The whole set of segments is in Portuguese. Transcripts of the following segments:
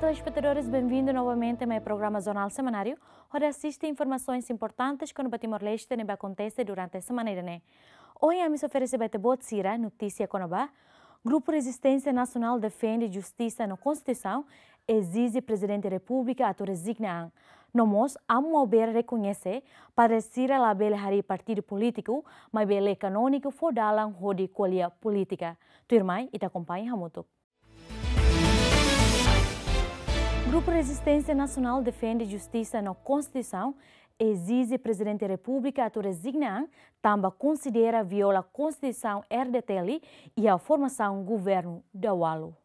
Olá, telespectadores, bem-vindo novamente ao meu programa Jornal Semanário, onde assiste informações importantes que no Timor-Leste neba acontece durante a semana. Né? Hoje, a me oferece a Botsira, notícia com Grupo Resistência Nacional defende justiça na Constituição exige presidente da República a resignar. Nós a ouvir reconhecer parecer a belhari partido político, mas bele é canônico for dalam rodi colia política. Tu irmã, e te acompanha muito. Grupo Resistência Nacional defende justiça na Constituição, exige Presidente da República a resignação, também considera viola a Constituição RDTL e a formação governo da UALU.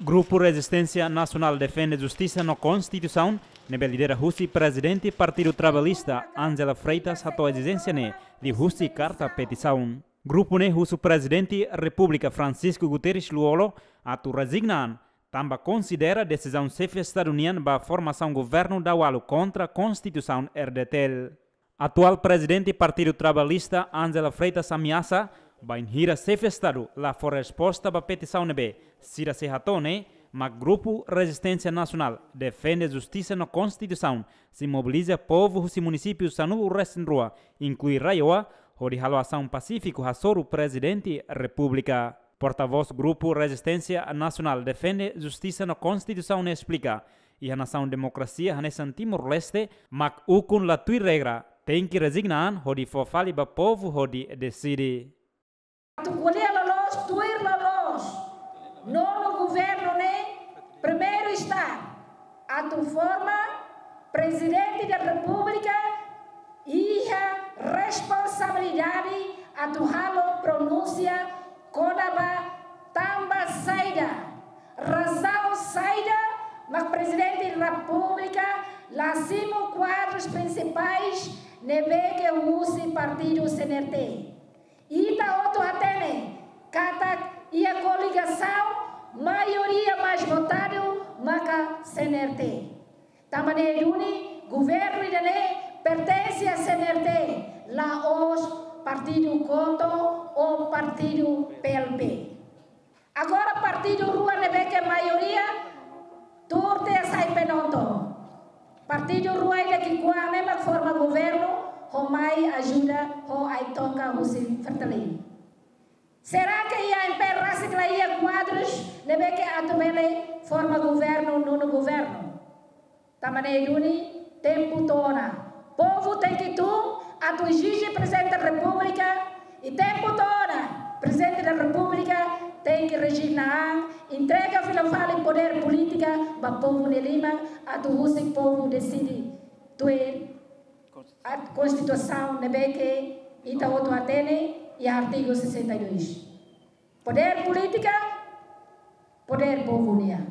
Grupo Resistência Nacional defende justiça na Constituição, Nebe lidera Husi Presidente Partido Trabalhista, Angela Freitas, a exigência né, de Husi Carta Petição. Grupo ne husu presidente República Francisco Guterres Luolo atu resignan. Tamba considera decisão chefe estaduniana ba formação governo da UALU contra a Constituição RDTL. Atual presidente Partido Trabalhista Angela Freitas ameaça ba inhira chefe estado la for resposta ba petição nebe Cira Serratone, ma grupo Resistência Nacional defende justiça na Constituição, se mobiliza povo e municípios sanu resto rua, inclui Raioa, Hori Haluação Pacífico, Rassouro, presidente República. Porta-voz Grupo Resistência Nacional defende justiça na Constituição e explica. E a nação democracia nesse Timor-Leste, mas o com a tua regra. Tem que resignar, hori fofali ba povo, hori decide. Tucuné la los, tuir la los. o governo, né? Primeiro está. A tu forma, presidente da república, responsabilidade a pronúncia pronuncia Kodaba tamba saida. Razão saida, mas presidente da República, lá cinco quadros principais, neve que use partido CNT. Ita outro atene, cata e a coligação, maioria mais votado, maca CNT. Também une governo e pertence a CNRD, lá os Partido Coto ou Partido PLP. Agora Partido Rua Neve, que a maioria tudo é sai penoto. Partido Rua e que quando mesma forma governo, mais ajuda, o ai toca o se fertelei. Será que ia em pé reciclaria quadros, neve que a tumele forma governo, não no governo? Tamanei duni, tempo tona povo tem que tu, a Tujiji, presidente da República, e tempo todo, presidente da República, tem que Regina entrega a fala em poder política para o povo de Lima, a do o povo decide doer é a Constituição de Beque, Itaú Atene e artigo 62. Poder política, poder povo união.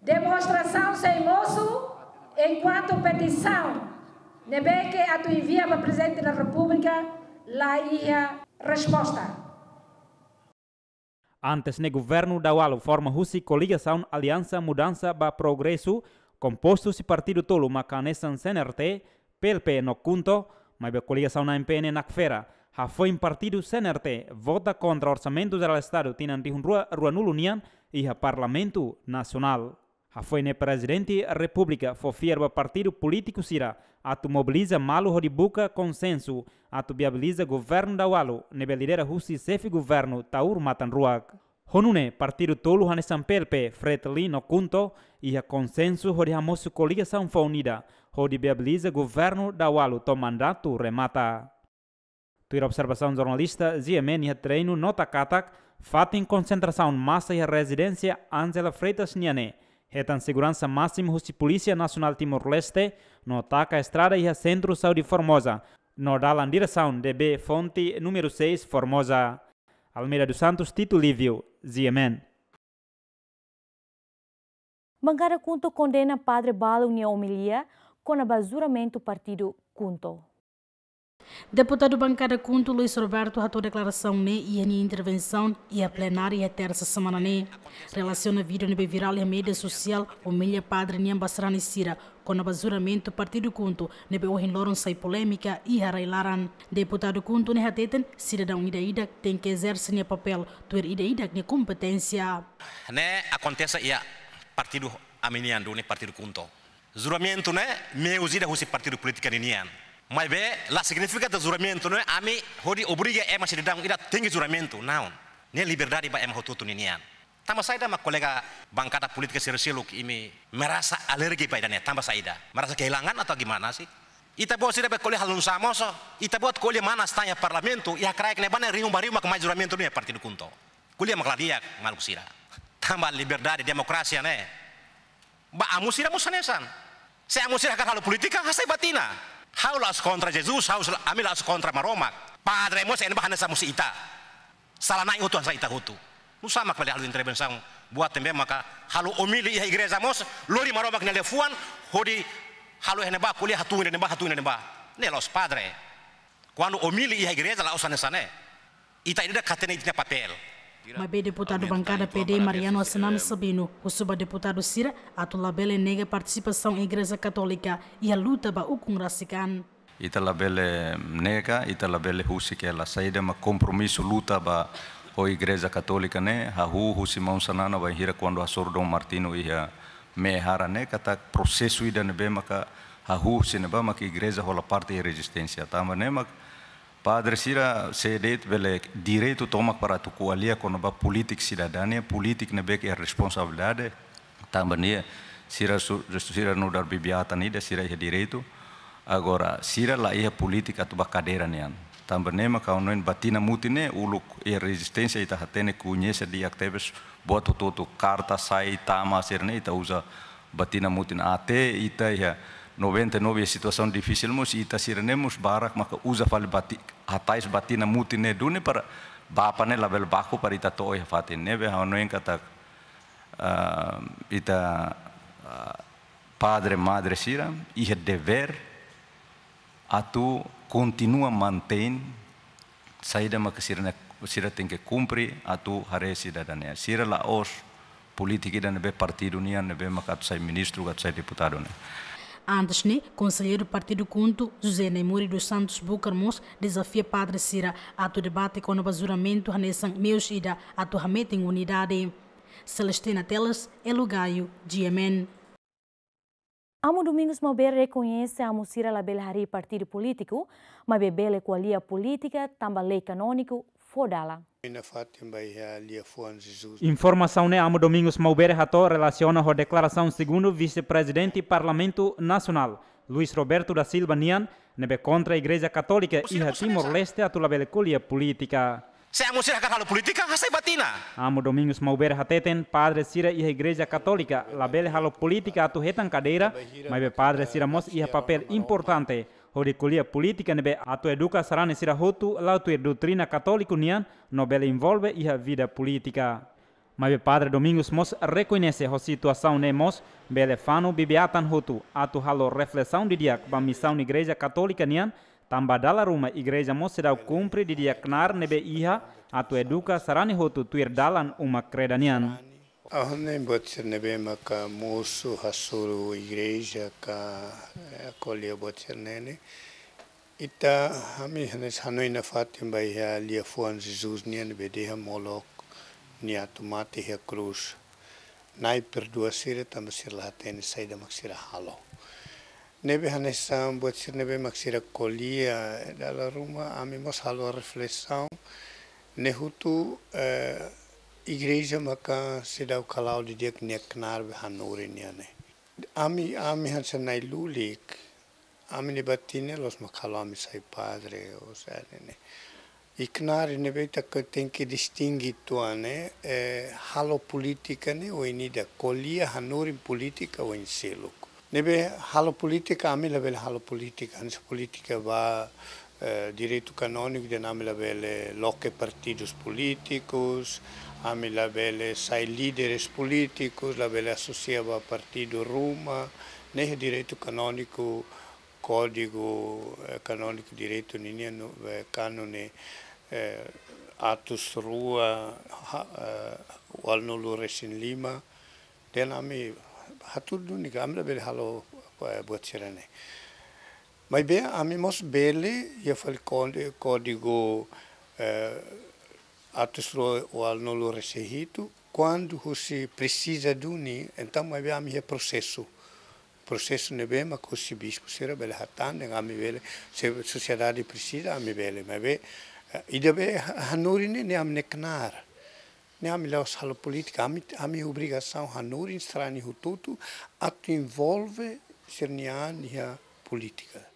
Demonstração sem moço, enquanto petição Debe que a tu envia para presidente da República lá ia resposta. Antes no governo da UALU forma e coligação Aliança Mudança para Progresso, composto se partido tolo macanesan CNRT, PLP no Cunto, mas a coligação na MPN na Cfera. Já foi um partido CNRT, vota contra orçamento do Estado antigo rua, rua Nulunian e o Parlamento Nacional. A Foi ne presidente da república fofierba partido político sira atu mobiliza malu hodibuka consenso tu viabiliza governo da walu nebe lidera husi sefi governo taur matanruak. ruak. Honune partido tolu hane sampelpe li no kunto e a consenso hori hamosu coliga sanfa faunida hori viabiliza governo da walu to mandato remata. tuira observação jornalista Ziemen e treino nota katak fatin concentração massa e residência Angela Freitas Niane Retan segurança máxima hosti Polícia Nacional Timor-Leste no ataque à estrada e a centro Saúde Formosa, no dalam direção DB fonte número 6 Formosa. Almeida dos Santos, Tito Lívio, Ziemen. Mangara Kunto condena Padre Bala União homilia com abazuramento partido Kunto. Deputado bancada Cunto Luiz Roberto ratou declaração né e a intervenção e a plenária terça semana né. Relaciona vídeo no viral e a mídia social milha padre Niambasrani Sira com o basuramento partido Cunto nebe o hinloron sai polêmica e harailaran. Deputado Cunto né ne hateten cidadão idaida tem que exercer seu papel tuer idaida né competência. Né acontece ia partido aminiando né partido Cunto. Zuramento né meusida husi partido político política né. mai be la significa do juramento, no ami hodi hori obriga e masi dedang ida um ira naon juramento, não. liberdade ba em hotutu ninian. Tambah saya ma kolega bangkata politik Sirsiluk ini merasa alergi idane tambah saya merasa kehilangan atau gimana sih? Ita buat sih be kole halun samoso ita buat kole mana stanya e parlamentu, ya kaya ne bana riung ma mak majuramento dunia e partido kunto. Kuliah ma kladia maluk sira. Tambah liberdade demokrasi ne. Ba amusira musanesan. Saya amusira kan halu politika, saya batina. Hau las kontra Jesus, hau ami las kontra Maroma. mo en bahana sa ita. Salah naik utuhan sa itahutu. Nusama kembali halu intreben sang buat tembe maka halu omili ya igreja mos lori Maroma kena lefuan hodi halu bah kuliah hatu heneba hatu bah. Ne los padre. Kuanu omili ya igreja la osane sane. Ita ini dah katene itnya papel. Mabe deputado bancada PD Mariano Assiname Sabino, o subdeputado Cira, atulabele nega participação em Igreja Católica e a luta ba o Congressican. Italabele nega, italabele husi que ela saída ma compromisso luta ba o Igreja Católica né, a hu husi mão sanana ba hira quando a Sordo Martino ia mehara né, kata tá processo ida nebe né? maka a hu né? Igreja rola parte e resistência, tá, mas né, Padre sira sedet bele direito tomak para tu coalia kono ba politik cidadania, politik nebek er responsabilidade tambania e, sira sira no dar bibiata nida sira ia direito agora sira la ia politika tu ba cadeira nian tambane ma kau noin batina mutine uluk ia e resistência ita hatene kunhece di actebes tu toto carta sai tama sirne ita usa batina mutin ate ita ia 99 e e situação difícil mus ita e sirenemos barak maka usa fal bati hatais bati na muti ne dune para bapa ne label baku para ita toy fatin ne be hanu en kata ah, ita ah, padre madre sira ihe dever atu continua maintain, saída maka sirene sira tem kumpri, atu hare cidadania sira os política dan be partido nian be maka sai ministru kat sai deputado Antes, né, conselheiro do Partido Conto, José Neymuri dos Santos Bucarmos, desafia Padre Cira a tu debate com o basuramento nessa meus ida a tu em unidade. Celestina Teles, é lugaio de Yemen. Amo Domingos Mauber reconhece a Mucira Labelhari partido político, mas bebele qualia política, também lei canônico, fodala. Informação né amo Domingos Maubere relaciona com a declaração segundo vice-presidente do Parlamento Nacional, Luiz Roberto da Silva Nian, nebe contra a Igreja Católica e Timor-Leste a tulabeleculia política. Saya musir kakalo política hasai batina. Né? Amo Domingos Maubere Hateten, padre Sira e a Igreja Católica, labele halo política atu retan cadeira, mas padre Sira mos e tá papel importante horikulia politika nebe eduka sarane hutu lau tuir er doutrina katoliku nian nobele involve iha vida politika. Mabe Padre Domingos Mos situasaun a mos bele belefano bibiatan hutu atu halo reflesaun didiak diak ba misaun Igreja katolika nian dala ruma Igreja Mos sedau kumpri didiak diaknar nebe iha atu eduka sarane hutu tuir dalan uma kredanian. Ahne botene bema ka moço hasuru igreja ka eh, acolheu botene a hami hanes hanoi na fatim bai ha lia fuan Jesus nian bede ha molok ni atumati ha cruz nai perdoa sira tam sir laten saída mas maksira halo nebe hanes sam botir nebe maksira colia da la ruma mim mos halo reflexão nehutu eh, igreja maka sedau kalau di dia kena kenar hanurin ya Ami ami hansa nai lulik. Ami ne batine los makalo ami sai padre o sare ne. I knari ne beta că tenke distinghi eh, halo politica ne o inida colia hanurin politika o in seluk. Nebe halo politika ami level halo politika hansa politika va eh, direito canônico de nome level eh, loque partidos políticos A mí sai líderes políticos, a Belle associava partido Roma, nem direito canônico, código eh, canônico, direito ninguém, eh, cânone, eh, atos rua, eh, o alnulo em Lima, den a mim, a tudo única, a mim la Belle halo, boa Mas bem, a mim mos Belle, eu falei código, eh, a o ou ao recebido quando você precisa de unir então é bem a processo processo não é bem mas o bispo será bem tá, hatando né? a se a sociedade precisa a me ver mas eh, e deve hanurin nem a me knar nem a me lá sala política a minha a minha obrigação estranho tudo tudo ato envolve ser e a política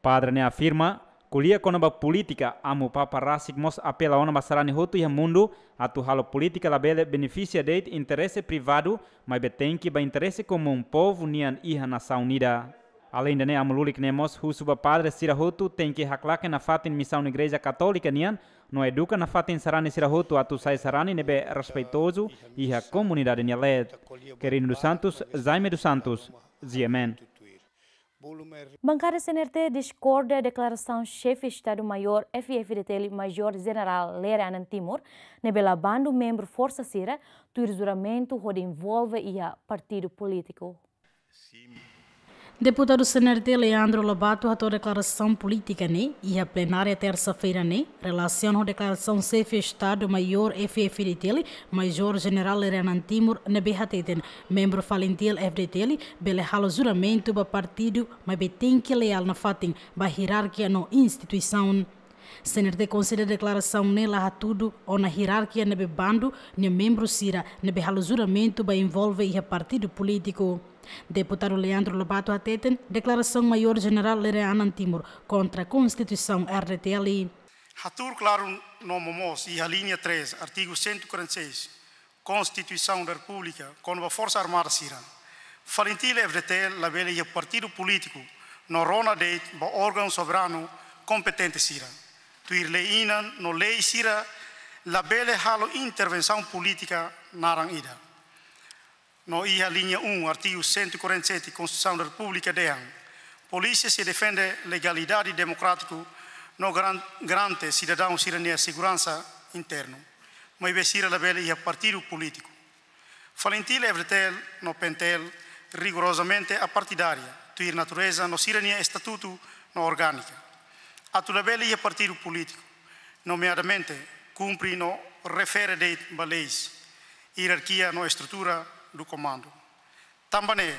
Padre né, afirma Kulia konaba política amu paparasik mos apela ona masarani hotu ya mundo atu halo política bele beneficia deit interesse privado mas betenki ba interesse comum povo nian iha nação saunida Além de ne amulik nemos husuba padre sirahotu tem que haklake na fatin missão na igreja católica nian no educa na fatin sarani sirahotu atu sai sarani nebe respeitoso iha comunidade nialet. Querido dos Santos, Jaime dos Santos, Ziemen. Bancada CNRT discorda a declaração chefe de Estado-Maior FFDT Major General Lera Anan Timur, nebela bando membro Força Cira, do juramento que envolve e a partido político. Sim. Deputado Senerte Leandro Lobato atou declaração política né e a plenária terça-feira né relaciona a declaração chefe Estado Maior FFDTL, Major General Renan Timur Nebehateten, membro falentil FDT, belehalo juramento para partido, mas tem que é leal na fatin, ba hierarquia no instituição. Senerte considera declaração nela a tudo ou na hierarquia nebe bando, ne membro sira, juramento ba envolve e é partido político. Deputado Leandro Lobato Ateten, declaração maior-general Lereanan Antimor contra a Constituição RTLI. Ratur claro no mos e a linha 3, artigo 146, Constituição da República, com a Força Armada Sira. Falentil RTL labele e partido político, no rona de órgão soberano competente Sira. Tuir leinan no lei Sira, labele halo intervenção política naran ida no ia linha 1, artigo 147 Constituição da República de Polícia se defende legalidade democrática, no garante cidadão cidadania segurança interna. Mas vestir a bela e a partido político. é vertel no pentel, rigorosamente a partidária, tuir natureza, no cidadania estatuto, no orgânica. A tu bela e a partido político, nomeadamente, cumpre no refere de leis, hierarquia no estrutura, do comando. Tambané,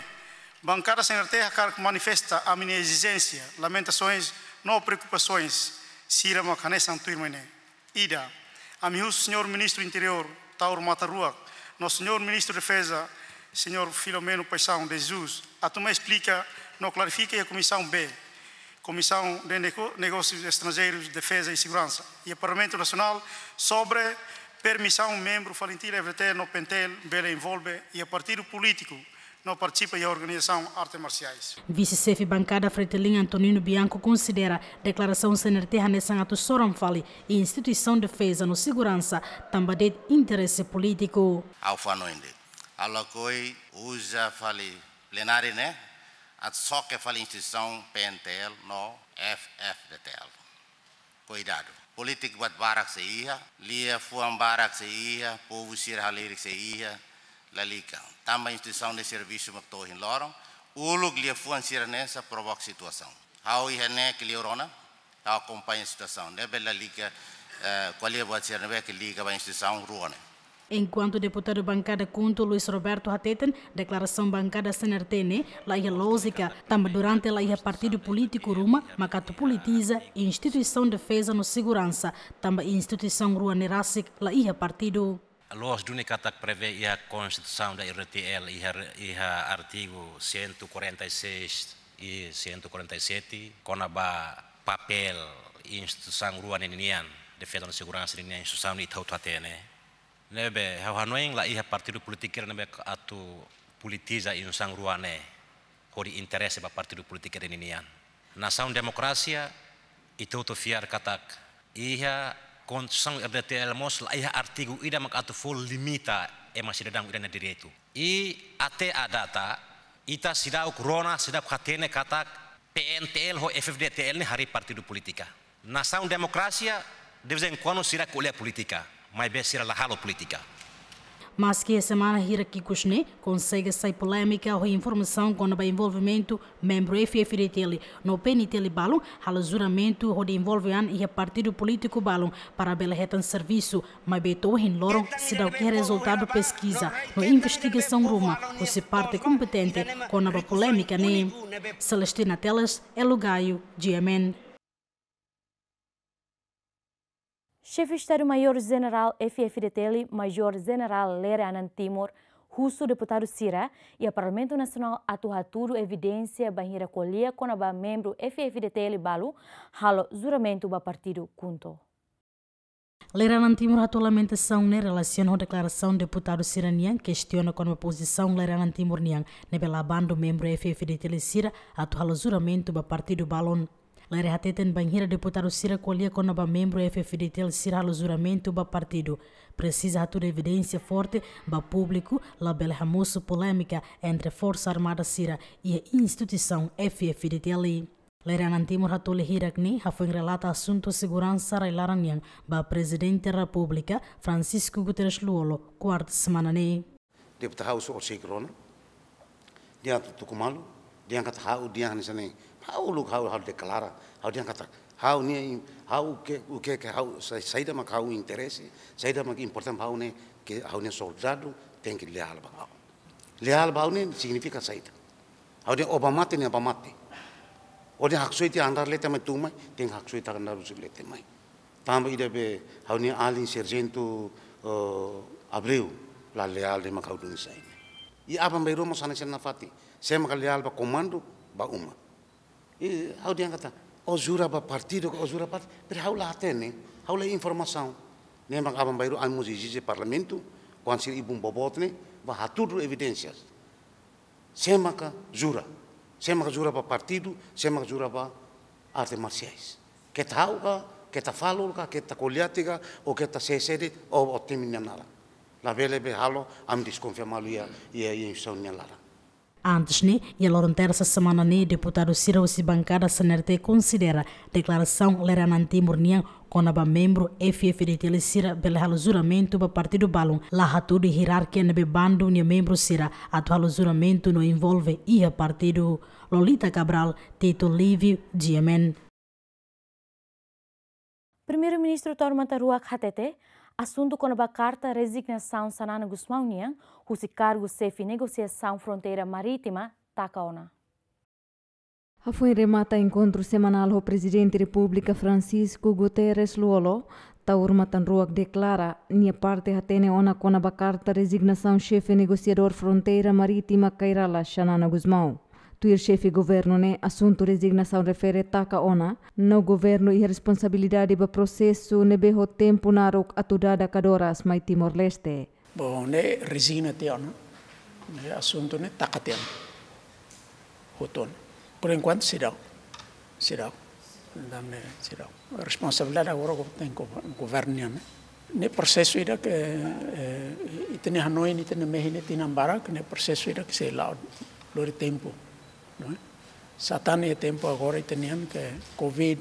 bancada sem terra que manifesta a minha exigência, lamentações, não preocupações, sira macane santuirmene. Ida, a meu senhor ministro interior, Tauro Matarua, nosso senhor ministro de defesa, senhor Filomeno Paixão de Jesus, a toma explica, não clarifica a comissão B, comissão de negócios estrangeiros, defesa e segurança, e o Parlamento Nacional sobre permissão um membro falentil EVT no Pentel, Bela envolve e a partido político não participa da organização Artes Marciais. Vice-chefe bancada Fretilin Antonino Bianco considera declaração CNRT nesse ato soranfale e instituição de defesa no segurança também de interesse político. Alfanoinde, alocoi usa fali plenário, né? A só que fali instituição PNTL no FFDTL. Cuidado politik buat barak se ia, lia fuam barak se ia, povo sir halirik se ia, lalica. Tamba instituição de serviço mactohin lorong, uluk lia fuam sir nessa provoca situação. Hau ia eh, ne que hau acompanha a situação, né bela liga, qual é a boa sir que liga vai instituição ruona. Enquanto deputado bancada Cunto Luiz Roberto Hateten, declaração bancada Senertene, lá lógica, também durante lá partido político Ruma, Macato Politiza, instituição defesa no segurança, também instituição Rua Neracic, lá partido. A luz do Nicatak prevê é a Constituição da RTL e a artigo 146 e 147, com o papel instituição Rua Neninian, defesa no segurança, instituição e tautatene. nebe hanoeng la iha partidu politikir nebe atu politiza sang ruane kori interese ba ini nian. Na saun demokrasia itu to fiar katak iha konsang RDTL mos la iha artigu ida mak atu full limita e masih dedang ida na itu. i ate adata ita sidau corona sidap khatene katak PNTL ho FFDTL ni hari partidu politika saun demokrasia devzen kono sira kulia politika mas bem será a política. Mas que a semana Hiraki Kushne consegue sair polêmica ou informação com o envolvimento membro FFDTL no PNTL Balon, halo juramento ou de envolvimento e a partido político Balon para belhetan serviço, mas em Loro se dá o que é resultado pesquisa no investigação Roma, ou se parte competente com a polêmica nem né? Celestina Telas é lugaio de Amém. Chefe de Estado-Maior-General Efia Fidetelli, Major-General Lera Anand Timor, russo deputado Sira e o Parlamento Nacional atua evidência banheira Colia com a membro Efia Fidetelli Balu, halo juramento do partido Kunto. Lera Nantimor a lamentação ne relação a declaração do deputado Sira Niang questiona com a posição Lera Nantimor Niang ne bela bando membro FFDT Sira a juramento do partido Balon Lari hateten banhira deputado Cira com nova membro FFDTL Cira halo juramento partido. Precisa toda evidência forte do público la belhamusso polêmica entre Força Armada Cira e a instituição FFDTL. Leranan Timur Hatuli Hirakni foi relata assunto segurança Laranian, ba Presidente da República Francisco Guterres Luolo quarta semana Deputado House diante do dia diante do kata diante dia hanisane hau luk hau hau deklara hau dia kata, hau ni hau ke uke ke hau sai dama ka hau interesi sai dama ki importan hau ne ke hau ne soldado tem que leal ba. Leal ba ne significa sai da. hau dia te ne obamate. O dia hak suite andar lete mai tumai, teng hak te andar usib lete mai. Tamba ida be hau ne alin sergento abreu la leal de mak how dun sai. I apa mai rumo sana sana fati. Saya ka leal ba komando ba uma. que kata, ozura ba partido, ozura partido, pero haula atene, haula informação. Nem bang abang bayru an musi jiji parlamento, consil ibum vai ba tudo evidências. Semaka jura, semaka jura partido, semaka jura ba artes marciais. Que tauga, que ta falulga, que ta coliática, ou que ta sesede, ou otimina nada. La vele be halo, am desconfiamalu ia ia ia insomnia Antes, né, e logo terça semana, né, deputado Ciro Bancada Sanerte considera declaração Leranantim Murnian a membro FFDT Sira pelo juramento para partido Balon. Lá tudo hierarquia nebe bando ne membro Sira. Atual juramento não envolve ia partido Lolita Cabral, Tito Livio, GMN. Primeiro-ministro Torma Taruak Hatete. Assunto com a carta resignação Sanana Gusmaunia, cujo cargo chefe negociação fronteira marítima, Takaona. A foi remata encontro semanal o presidente da República Francisco Guterres Luolo, Taurmatan Ruak declara, minha parte atene ona com a carta resignação chefe negociador fronteira marítima Kairala Shanana Guzmão. Tuir chefe governo né assunto resignação refere taca ona. No governo e responsabilidade ba processo ne berro tempo narok atudada kadoras mai Timor Leste. Bom, né resigna te ona. Né assunto né taca te ona. Hoton. Por enquanto será. Será. Dame será. Responsabilidade agora tem governo né. ne processo ida ke itene eh, Hanoi ni tene Mehi ne tinambara ne processo ida que se laud lori tempo. Não é? é tempo agora e italiano que Covid,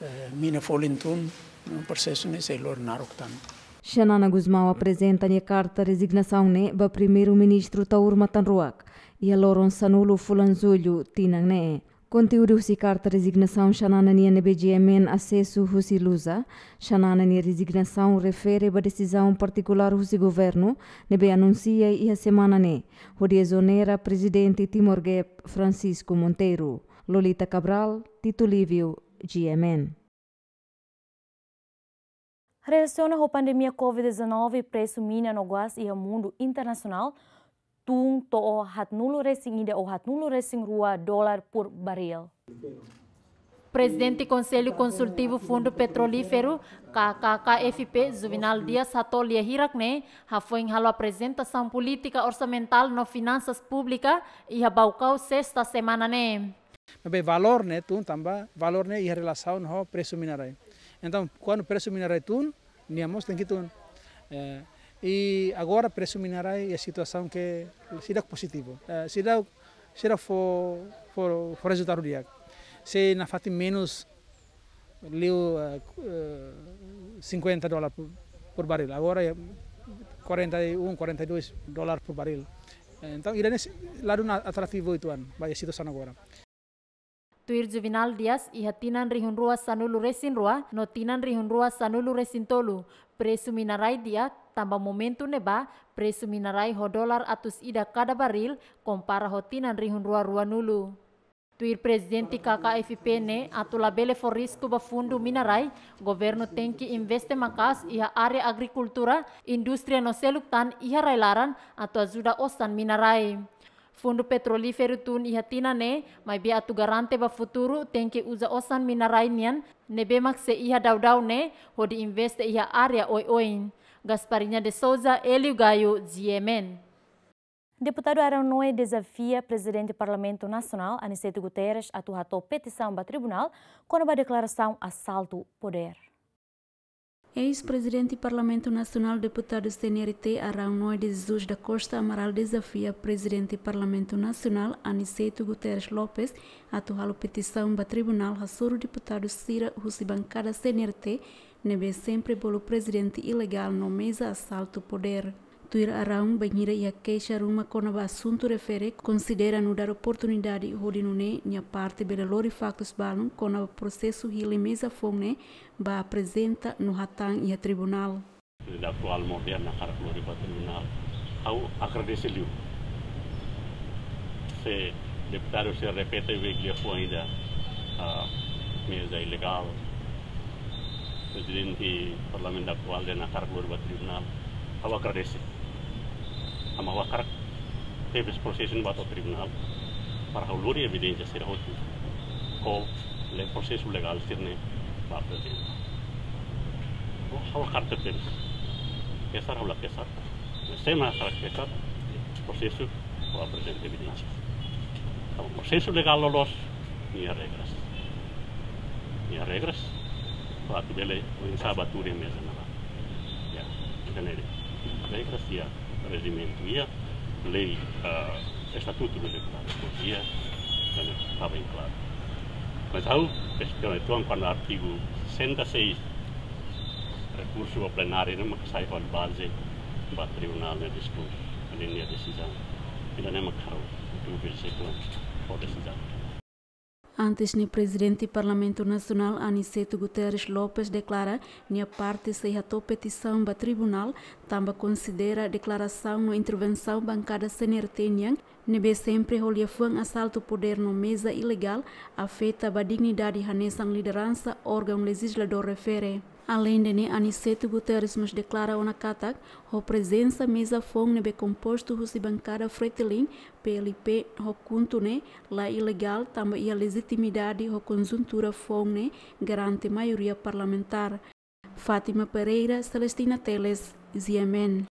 eh, mina folintun, é? um processo nesse lor naroctan. Tá, é? Xanana Guzmão apresenta a carta resignação né o primeiro-ministro Taur Matanruac e a Loron Sanulo Fulanzulho Tinang Conteúdo urusi carta resignação chananania na BGMN acesso rusi lusa. Chananania resignação refere a decisão particular rusi governo, nebe anuncia e a semana ne. Hodi exonera presidente Timor-Geb Francisco Monteiro. Lolita Cabral, Tito Livio, GMN. Relaciona a pandemia Covid-19 preço mina no gás e ao mundo internacional, tung to o hatnulu resing ide o hatnulu resing rua dólar por barril. Presidente do Conselho Consultivo Fundo Petrolífero, KKKFP, Juvenal Dias Hatolia Hirakne, foi a apresentação política orçamental no Finanças Públicas e abaucou sexta semana. Né? Bem, valor, né, tun, tamba, valor, né, em relação ao preço minaré. Então, quando o preço mineral tun, nós temos que tun. É, eh, e agora presuminará a situação que será positiva. Eh, será, será for, for, for resultado dia. Se na fato menos leu uh, 50 dólares por, por, barril, agora é 41, 42 dólares por barril. Então, irá nesse lado atrativo oito anos, vai a situação agora. Tuir Juvenal Dias iha tinan rihun rua sanulu resin rua no tinan rihun rua sanulu resin tolu. presuminarai dia tamba momentu neba presuminarai minarai ho dolar atus ida kada baril kompara ho tinan rihun rua rua nulu. Tuir presidente ne atu labele for ba bafundo minarai, governo tenki investe makas iha area agrikultura, industria no seluk tan a railaran atu azuda osan minarai. fundo petrolífero tun ihatina ne mai be atu garante ba futuro tem que usa osan minerai nian nebe mak se iha dau dau ne hodi investe iha área oi oin. Gasparinha de Souza, Elio Gaio, ziemen. Deputado Aranoe desafia presidente do Parlamento Nacional, Aniceto Guterres, a petição para tribunal com a declaração assalto poder. Ex-presidente do Parlamento Nacional, deputado CNRT Araunoy de Jesus da Costa Amaral, desafia presidente do Parlamento Nacional, Aniceto Guterres Lopes, a atual petição para tribunal rassuro deputado Cira Rusibancada CNRT, neve sempre pelo presidente ilegal no mesa assalto poder tuir araun banhira a queixa ruma kona o assunto refere considera no dar oportunidade rodinune nia parte bela lori factos balun kona processo hile mesa fone ba apresenta no hatan ia tribunal. Da é atual moderna cara lori ba tribunal. Au agradecer lhe. Se deputado se repete e veglia foi ilegal, o mesa ilegal. Presidente parlamento atual na cara lori ba tribunal. Au agradecer. ama wakar febres processo bato tribunal para hauluri evidência ser hotu ko le processo legal sirne ba tribunal o hawakar te febres pesar haula pesar sema hawak pesar processo ko presente evidência o processo legal lolos ni regres ni regres ba tibele o insaba turin mesa ba ya tenere regres ya regimentuía, lei, uh, do deputado, poesia, também está bem claro. Mas há questão, escrevetão, é quando o artigo 66, recurso ao plenário, não é que sai de base para o tribunal, não é discurso, a linha de decisão, ainda não é que saiu, o versículo, por decisão. Antes, o presidente do Parlamento Nacional, Aniceto Guterres Lopes, declara que a parte se a petição para tribunal, também considera a declaração uma intervenção bancada senertenian, nebe sempre rolia um assalto poder no mesa ilegal, afeta a dignidade de liderança, órgão legislador refere. Além de ne Aniceto Guterres mas declara ona katak, ho presença mesa fongne be composto rusi bancada Fretilin PLP ho kuntune, la ilegal tamba e a legitimidade ho conjuntura fongne garante maioria parlamentar. Fátima Pereira, Celestina Teles, Ziemen.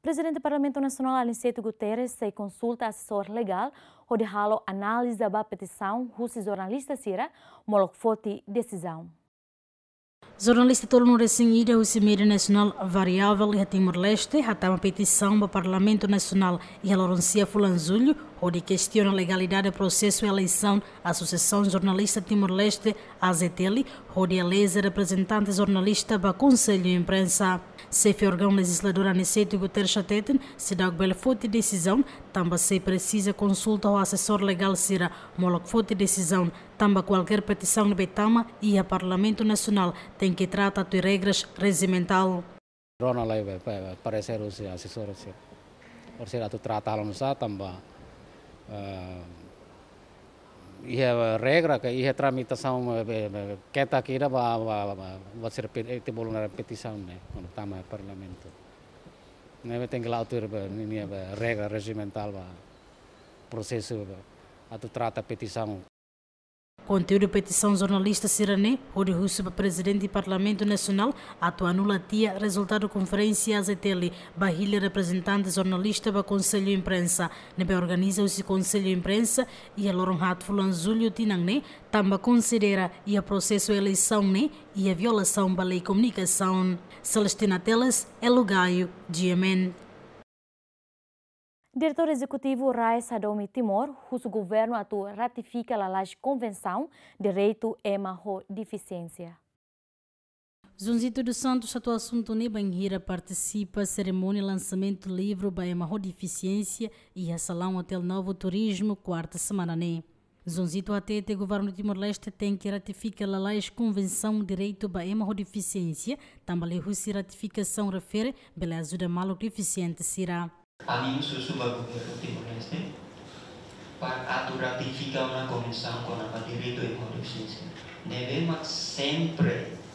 Presidente do Parlamento Nacional, Aniceto Guterres, se consulta assessor legal odihalo análise da petição russa jornalista Sira, molok foti decisão. Jornalista Tolno Recinhida, o Cimeira Nacional Variável em Timor-Leste, há uma petição para o Parlamento Nacional e a Laurencia Fulanzulho, onde questiona a legalidade do processo e eleição da Associação Jornalista Timor-Leste, AZTL, Rodi Aleza, representante jornalista do Conselho de Imprensa. Sefiorgão legislador Aniceto Guterres Chateten, se dá bela forte decisão, também se precisa consulta ao assessor legal Cira, moloc forte decisão, também qualquer petição de Betama e a Parlamento Nacional tem que tratar de regras regimental. Rona lá vai aparecer eh, eh, o assessor, ou será tu trata-lo, não também... Eh, ihe regra que ihe tramitação, sam keta kira ba ba ser te bolon repetição né quando tá no parlamento né tem que lá autor regra regimental ba processo a tu trata petição Conteúdo petição jornalista Sirané, Rui Russo, presidente do Parlamento Nacional, atuando latia, resultado conferência AZTL, Barrilha, representante jornalista do Conselho Imprensa. Nebe organiza o Conselho Imprensa e a Loron Hatfulanzulio tinangne também considera e a processo eleição né e a violação da lei comunicação. Celestina Teles, é de Amém. Diretor Executivo Rais Sadomi Timor, cujo governo atua ratifica a Lage Convenção Direito Ema Deficiência. Zunzito dos Santos atua assunto Nibanhira participa cerimônia lançamento do livro Baema Deficiência e a Salão Hotel Novo Turismo, quarta semana. Né? Zonzito ATT, governo de Timor-Leste, tem que ratificar a lei Convenção Direito Baema a Deficiência. Também a ratificação refere pela ajuda malo deficiente será. Aliu susu bagu putih este para duratificar uma conexão com a direito e Nebe mak sempre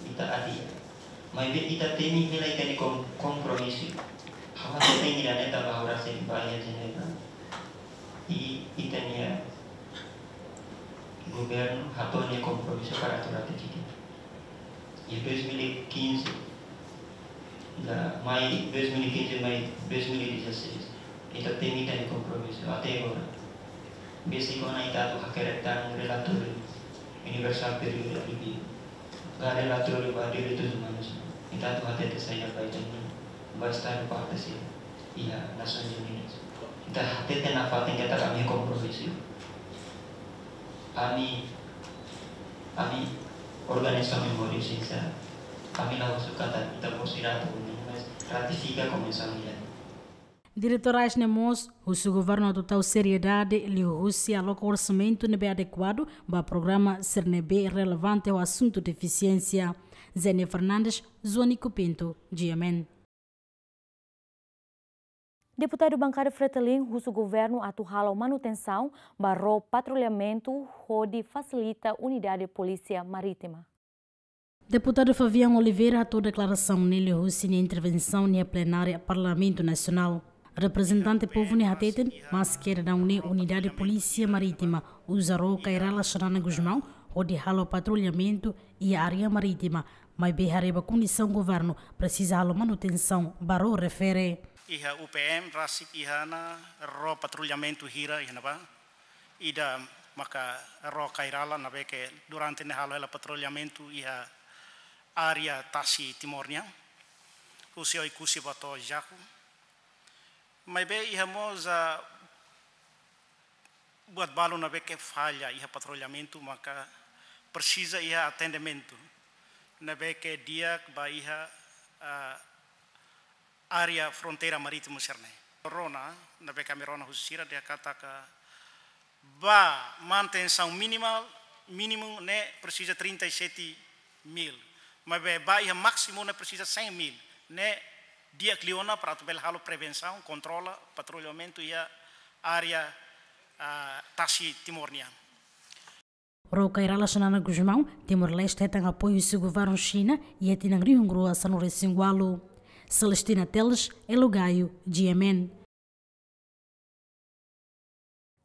ita adia. Mas kita ita temi nilai kani kom kompromisso. Hawa tani nilai neta bahura se bahaya jenera. I itania ya. gubern hatonya kompromisso para duratificar. Ya, milik 2015 mai 2015 mai 2016 ita tani ni o ate agora besi kona ita tu hakeretan relator universal periode ibi ga relator ba diri tu manusia ita tu te saya baik basta no parte si iya Nações Unidas ita hate te na fatin kata kami compromisso ami ami organisasi memori sisa kami langsung kata kita mau pun ratifica a Convenção da Diretor Aisne Mons, governo adotou seriedade e o Rússia aloca orçamento nebe é adequado para o programa CERNEB é relevante ao assunto de eficiência. Zene Fernandes, Zônico Pinto, Diamante. Deputado bancário Fretilin, o governo atuala manutenção, barro patrulhamento, onde facilita unidade polícia marítima. Deputado Fabiano Oliveira atou declaração nele Russi na intervenção na plenária Parlamento Nacional. Representante povo Nihateten, mas mas quer da unidade polícia marítima, usarou Cairala Xarana Guzmão, onde ralo patrulhamento e a área marítima, mas behareba condição governo, precisa a manutenção, barou refere. Iha UPM, rasip ihana, ro patrulhamento hira, ihanaba, ida maka ro Cairala, na que durante ne ralo ela patrulhamento iha área Tasi Timornya, usia ikusi bato jaku. Mas bem, za, buat balo na beke falha ia patrulhamento, maka precisa ia atendimento. Na beke dia ba ia uh, área fronteira marítima serne. Rona, na beke Mirona Husira, dia kata ka ba manutenção minimal, mínimo, né, precisa 37 mil mas a máximo não precisa 100 mil, né? Dia que para trabalhar prevenção, controle, patrulhamento e a área uh, taxi timorniana. Rokairala na Guzmão, Timor-Leste é tem apoio se governo China e a Tinangri Hungrua Sanure Singualo. Celestina Teles, Elogaio, é GMN.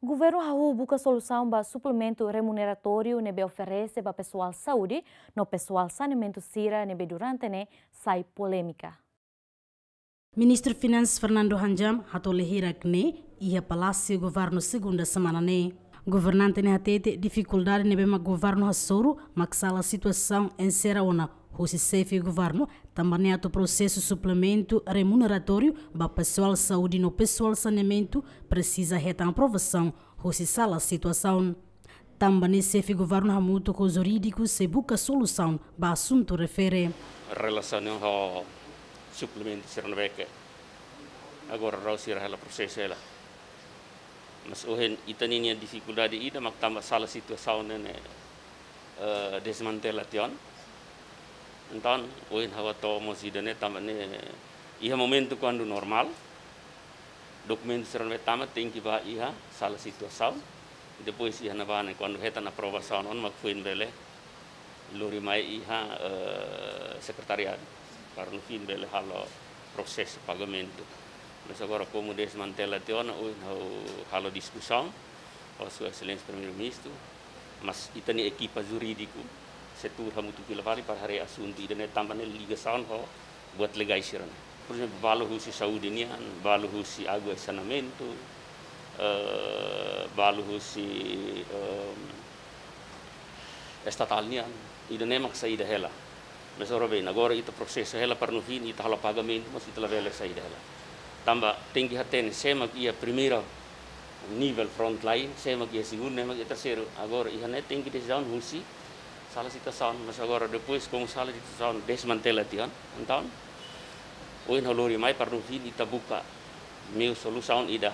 O governo Raul busca solução para suplemento remuneratório que oferece para pessoal saúde, no pessoal saneamento sira que durante ne sai polêmica. Ministro Finanças Fernando Hanjam hatole que ne ia palácio governo segunda semana ne. Governante ne hatete dificuldade nebe o governo mas maksala situação em Seraona, hosi sefi governo também o processo suplemento remuneratório para pessoal saúde no pessoal saneamento precisa retar aprovação, roçissala a situação. Também se governo ramuto com jurídicos se busca solução para assunto refere. Relação é ao suplemento sernebeca. É agora, o ela processo ela. Mas ohen itaninya dificuldade ida mak tambah salah situasaun ne é, uh, entan oin hawa to mosidane tamane iha kwan quando normal Dokumen serão metama tem que ba iha sala situação depois iha na bane kwan heta na aprovação on mak fuin bele lori mai iha eh, sekretariat secretariado para bele halo proses pagamento mas agora como desmantela teona hau halo discussão o su excelência primeiro-ministro mas itani ekipa juridiku setu hamu tu kilafari par asun di dene tamane liga saun ho buat legai siran Baluhusi balu husi saudi nian balu husi agu esanamento, eh, balu husi eh, estatal nian idene maksa ida hela mesoro be gore ita proses hela nuhin ita hala pagamento mas ita lavela sa hela tamba tinggi haten semak ia primera nivel frontline semak ia segundo semak ia terceiro agora ihanet tinggi desaun husi salasita sound mas agora depois com salasita sound desmantela tion então o inolori mais para e tabuca meu solução ida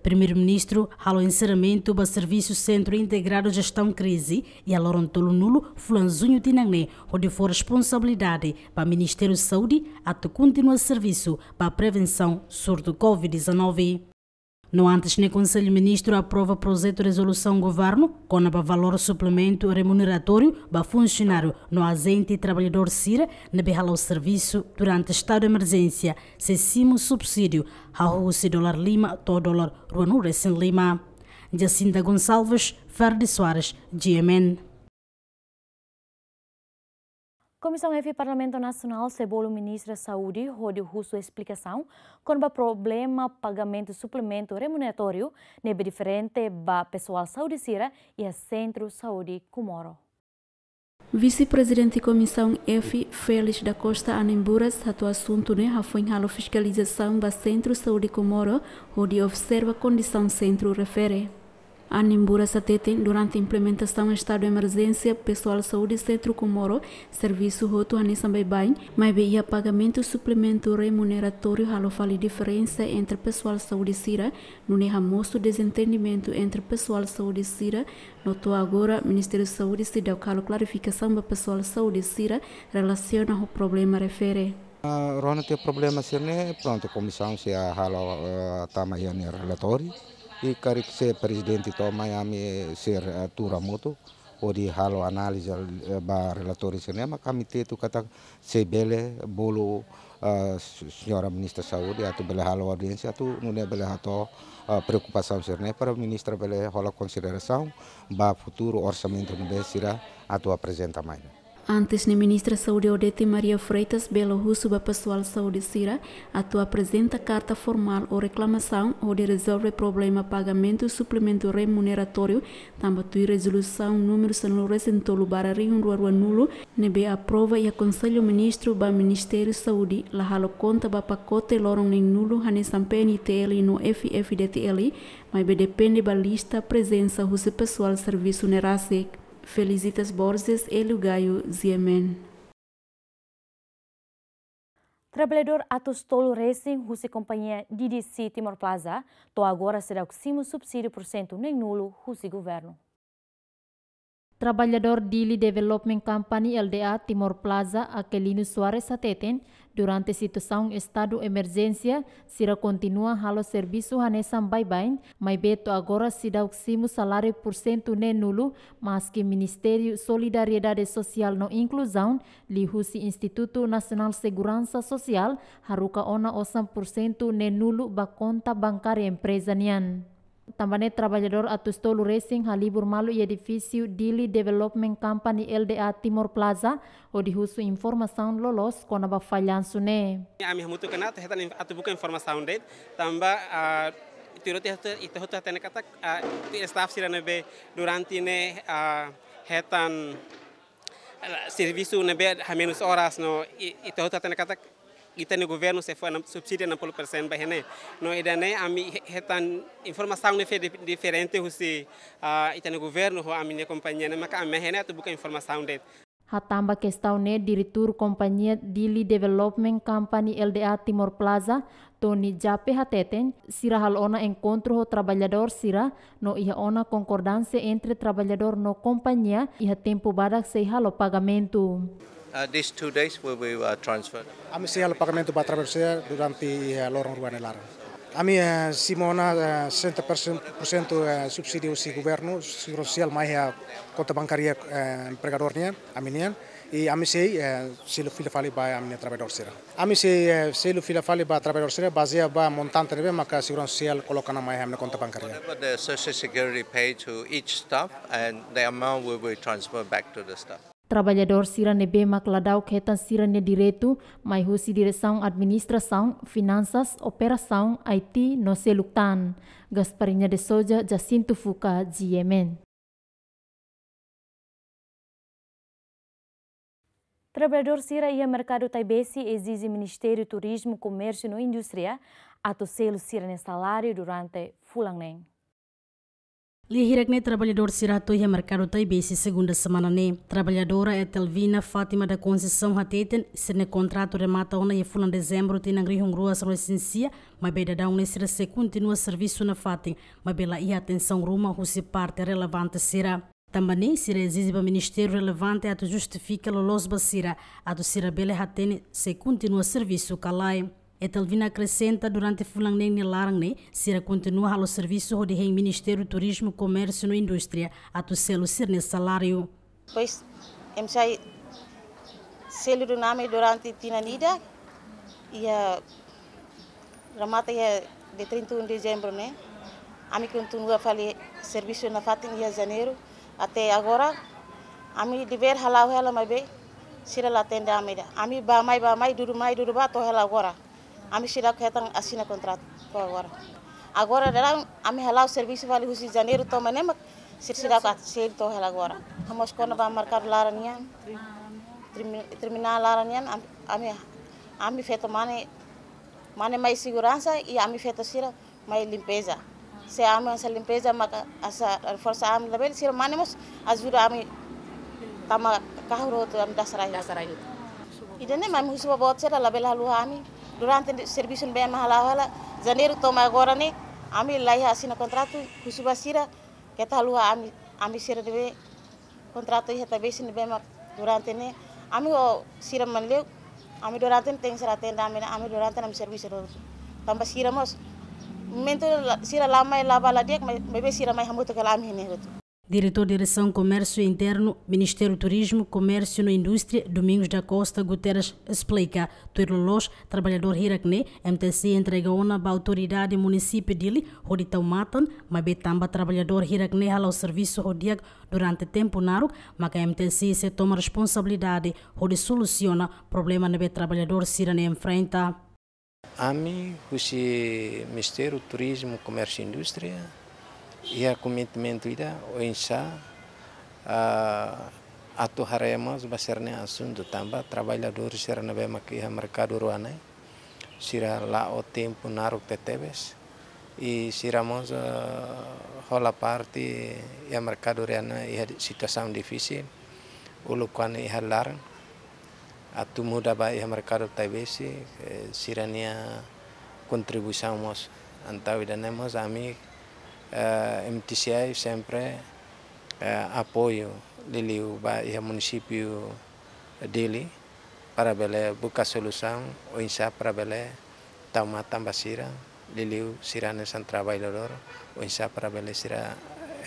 Primeiro-Ministro halo encerramento do Serviço Centro Integrado de Gestão Crise e a Lorontolo Nulo Fulanzunho Tinangné, onde for responsabilidade para o Ministério da Saúde até continuar serviço para a prevenção surdo Covid-19. No antes, nem Conselho Ministro aprova projeto de resolução governo com a valor suplemento remuneratório para funcionário no azente e trabalhador CIRA na berrala o serviço durante estado de emergência, cessimo subsídio, arroz dólar lima, todo dólar, ruanura lima. Jacinta Gonçalves, Verde Soares, GMN. Comissão F Parlamento Nacional cebou o ministro da Saúde, Rodi Russo, explicação com o problema pagamento suplemento remuneratório nebe diferente ba pessoal saúde e a Centro Saúde Comoro. Vice-presidente da Comissão F. Félix da Costa Anemburas, o assunto né, foi fiscalização do Centro Saúde Comoro, onde observa a condição centro refere. Nimbura Satetem, durante a implementação em estado de emergência, pessoal de saúde Centro Comoro, serviço roto Anissambeibay, mas veia pagamento suplemento remuneratório halofali diferença entre pessoal de saúde Sira, no ramoço desentendimento entre pessoal de saúde Sira, notou agora Ministério da Saúde se deu calo clarificação para pessoal de saúde Sira relaciona o problema refere. Uh, Rona tem problema, assim, né? pronto, a comissão se a halo uh, tama relatório que quer que seja presidente de Miami ser uh, Turamoto, ou de halo análise uh, eh, ba relatório cinema, comitê tu kata sebele bolo uh, eh, senhora ministra da saúde, atu bele halo audiência, atu nune bele hato uh, preocupação serne para o ministro bele hola consideração ba futuro orçamento que sira atu apresenta mais. Antes, a ministra da Saúde Odete Maria Freitas Belo sobre a pessoal saúde Sira, atua apresenta carta formal ou reclamação ou de resolver problema pagamento suplemento remuneratório, também tui resolução número sanores em tolo barari nulo, nebe aprova e aconselho o ministro do Ministério da Saúde, la halo conta ba pacote loron nem nulo hane PNTL TL no FFDTL, mas depende ba lista presença russo pessoal serviço nerasek. Felicitas Borges e Lugaio Ziemen. Trabalhador Atostolo tolo racing russa companhia DDC Timor Plaza, to agora será o cimo subsídio por cento nem nulo russa governo. Trabalhador Dili Development Company LDA Timor Plaza, Aquelino Soares Sateten, Durante situação estado emergência, Cira kontinua halo serviço hane bye bain mai Beto agora se dá o salário ne nulu, maski ministerio mas que Ministério Solidariedade Social no Inclusão, lihusi Instituto Nacional Segurança Social, haruka ona osam por cento nulu nulo ba conta bancária empresa nian trabajador atau stolu racing halibur malu ia divisiu Dili Development Company LDA Timor Plaza o dihusu informação lolos kona ba sune. Ami hamutu kana tehetan atau buka det tamba Tambah, itu hota tene kata staff sirane nebe duranti ne hetan servisu nebe hamenus oras no itu hota tene kata itani governo se foi na subsidia na polo persen ba hene no idane ami hetan informação ne fe diferente husi ita itani governo ho ami ne kompanya ne maka ami hene buka informação det Hatamba kestau ne diritur kompanyia Dili Development Company LDA Timor Plaza, Tony Jape Hateten, sira hal ona encontro ho trabalhador sira, no iha ona concordância entre trabalhador no kompanya iha tempo badak sei halo pagamento. uh, these two days will be uh, transferred? Kami siya pagamento ba traversia durante uh, eh, lorong ruanelaro. Ami uh, eh, Simona uh, eh, 60% uh, subsidio si governo, si Rosial mai a conta bancaria uh, pregadornia, aminian, e ami sei uh, se lo fila fali ba amine travedor sera. Ami sei uh, se lo fila fali ba travedor sera bazia ba montante neve maka siguran sial kolokana mai amine conta bancaria. But the social security paid to each staff and the amount will be transferred back to the staff. Trabalhador Sirane Bemak Ladau Ketan Sirane Direto, mai husi direção administração, finanças, operação, IT, no Seluctan, Gasparinha de Soja, Jacinto Fuca, GMN. Trabalhador Sira e Mercado Taibesi exige Ministério Turismo, Comércio e Indústria, ato selo Sirane salário durante Fulangneng. Lihirakne trabalhador Sirato a mercado tai besi segunda semana ne. Trabalhadora é Telvina Fátima da Conceição Hateten, se ne contrato remata ona e fulan dezembro tem angri hungrua sa licencia, mas beda da una sira se continua serviço na Fatim, mas bela ia atenção ruma husi parte relevante será. Também se exige ministério relevante ato justifica lolos a do sira bele hatene se continua serviço calai. E talvina acrescenta durante fulang nem nilarang sira continua halo serviço do Ministério Ministério Turismo, Comércio e Indústria, a tu ser sir salário. Pois, em sai selo do nome durante tinanida, e a ramata é de 31 de dezembro, né? A mim continua a fazer serviço na fatin de janeiro, até agora, a mim dever halau ela, mas bem, sira lá atende a mim. A mim ba mai, ba mai, duro mai, duro ba, to ela agora. Ami shira khetang asina kontrat com agora. Agora era ami halau servisi vale husi Janeiro to manemak sirsira ka sel to hela agora. Hamos kono ba marcar laranian. Terminal laranian ami ami feto mane mane mai segurança e ami feto sira mai limpeza. Se ami essa limpeza maka asa força ame label sira mane mos azura ami tama kahro to ame dasarai. Dasarai. Idene mami husuba bot sira label halu ami durante servisun no bem mahala janeiro toma agora ni ami lá assina contrato kusuba sira keta lua ami ami sira de contrato ia tá bem bem durante ni ami o sira manleu ami durante tem sira tenda ami ami durante nam serviço do tamba sira mos mento sira lama lava la dia bebe sira mai hamu tekal ami ne Diretor de Direção Comércio Interno, Ministério Turismo, Comércio na Indústria, Domingos da Costa Guterres explica. Tuirlolos, trabalhador Hirakne, MTC entregou na autoridade município dele, Roditão Matan, Mabetamba, trabalhador Hirakne, ao serviço Rodiag durante tempo naro, mas a MTC se toma responsabilidade, Rodi soluciona problema o trabalhador Sirane enfrenta. A mim o Ministério Turismo, Comércio e Indústria, ia komitmen é ida oinsa a atu harema baserne assunto tamba trabalhadores será na bema que ia é mercado ruana né? sira lá o tempo naru teves, e siramos a hola parte ia mercado ruana né? ia situação difícil ulu kwana é lar, a tu muda ba ia mercado tebesi eh, sirania contribuição mos antau né? amigos eh, MTCI sempre eh, apoio Liliu e município daily, para bele buka solução o insa para Belé Tauma Tambacira, Liliu sirane San Trabalhador o insa para bele Sira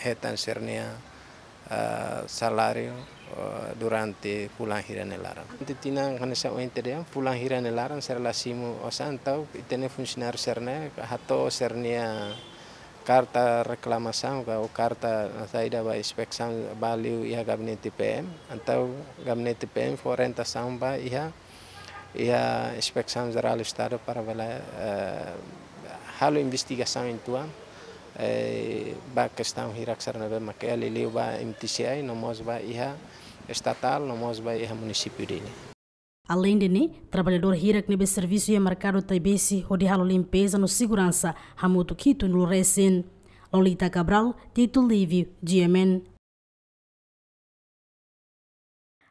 hetan sernia uh, salario uh, durante pulang hira nelaran. tina kan kanisa o interior ya, pulang hira hiranelarang lasimu osan tau itene funcionário serne hato sernia carta reclamação ou carta na saída da inspeção valeu e a gabinete PM. Então, o gabinete PM foi orientação para a inspeção geral do Estado para ver eh, a investigação em tua ba eh, questão hirak sarna be makel ili ba MTCI nomos ba iha estatal nomos ba iha municipio dini. Além de trabalhador Hira que nebe serviço é marcado taibesi o de halo limpeza no segurança, Hamuto Kito no recém. Lolita Cabral, Tito Livio, GMN.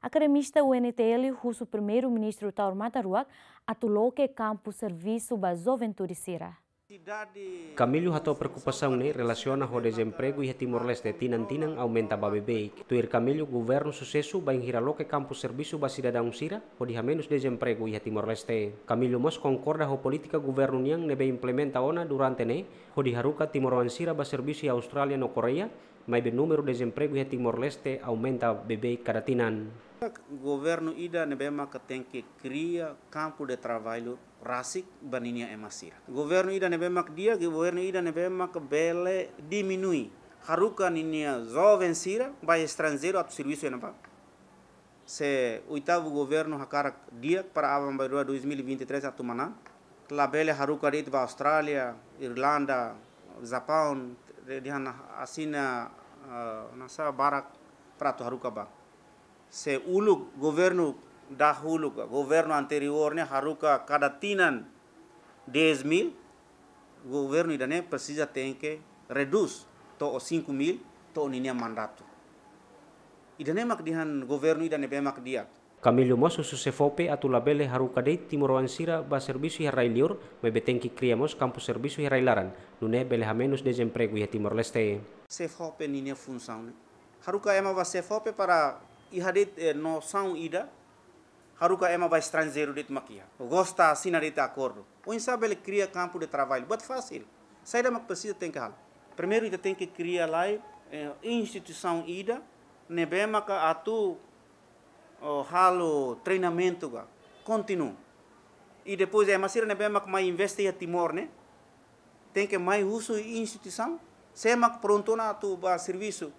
Academista UNTL, russo primeiro-ministro Taur Mataruak, atulou que campo serviço da juventude Camilo hato preocupação né, relaciona o desemprego e Timor-Leste tinan-tinan aumenta babebei. Tuir Camilo, governo sucesso vai hira loke kampus servisu ba cidadão sira, ho de menos desemprego e Timor-Leste. Camilo mos concorda ho política governo niang nebe implementa ona durante ne, ho diharuka Timor-Wan sira ba Australia e Austrália no Coreia, mas o número desemprego e Timor-Leste aumenta bebei cada tinan. O governo ida nebe ma que tem que de trabalho rasik baninia emasir. Masir. Governo ida nebe dia, governo ida nebe mak bele diminui. Haruka ninia zo vencida, vai estrangeiro ato serviço ena napa. Se oitavo governo hakara dia para avan bairua 2023 atu mana. La bele haruka rit va Australia, Irlanda, Japão, dihana asina uh, nasa barak prato haruka ba. Se uluk governo dahulu ka governo ne haruka kada tinan 10 mil governo idane precisa tem que redus to o 5 mil to o ninia mandato idane mak dihan governo idane be mak dia Kamilio Mosso Susefope atulabele timur wansira ba servisu herrai liur mebetenki kriamos kampus servisu herrai laran nune bele hamenus de ya Timor Leste. Sefope ninia funsaune. Haruka ema ba sefope para ihadit eh, saun ida Haruka Ema vai estrangeiro de Maquia. Gosta assim de acordo. O sabe ele cria campo de trabalho. muito fácil. Sai da precisa tem que ralar. Primeiro ele tem que criar lá eh, instituição ida. Nebema que atu halo treinamento ga. Continua. E depois é mas ele nebema que mais investe a Timor, né? Tem que mais uso instituição. Sema é pronto na ba serviço.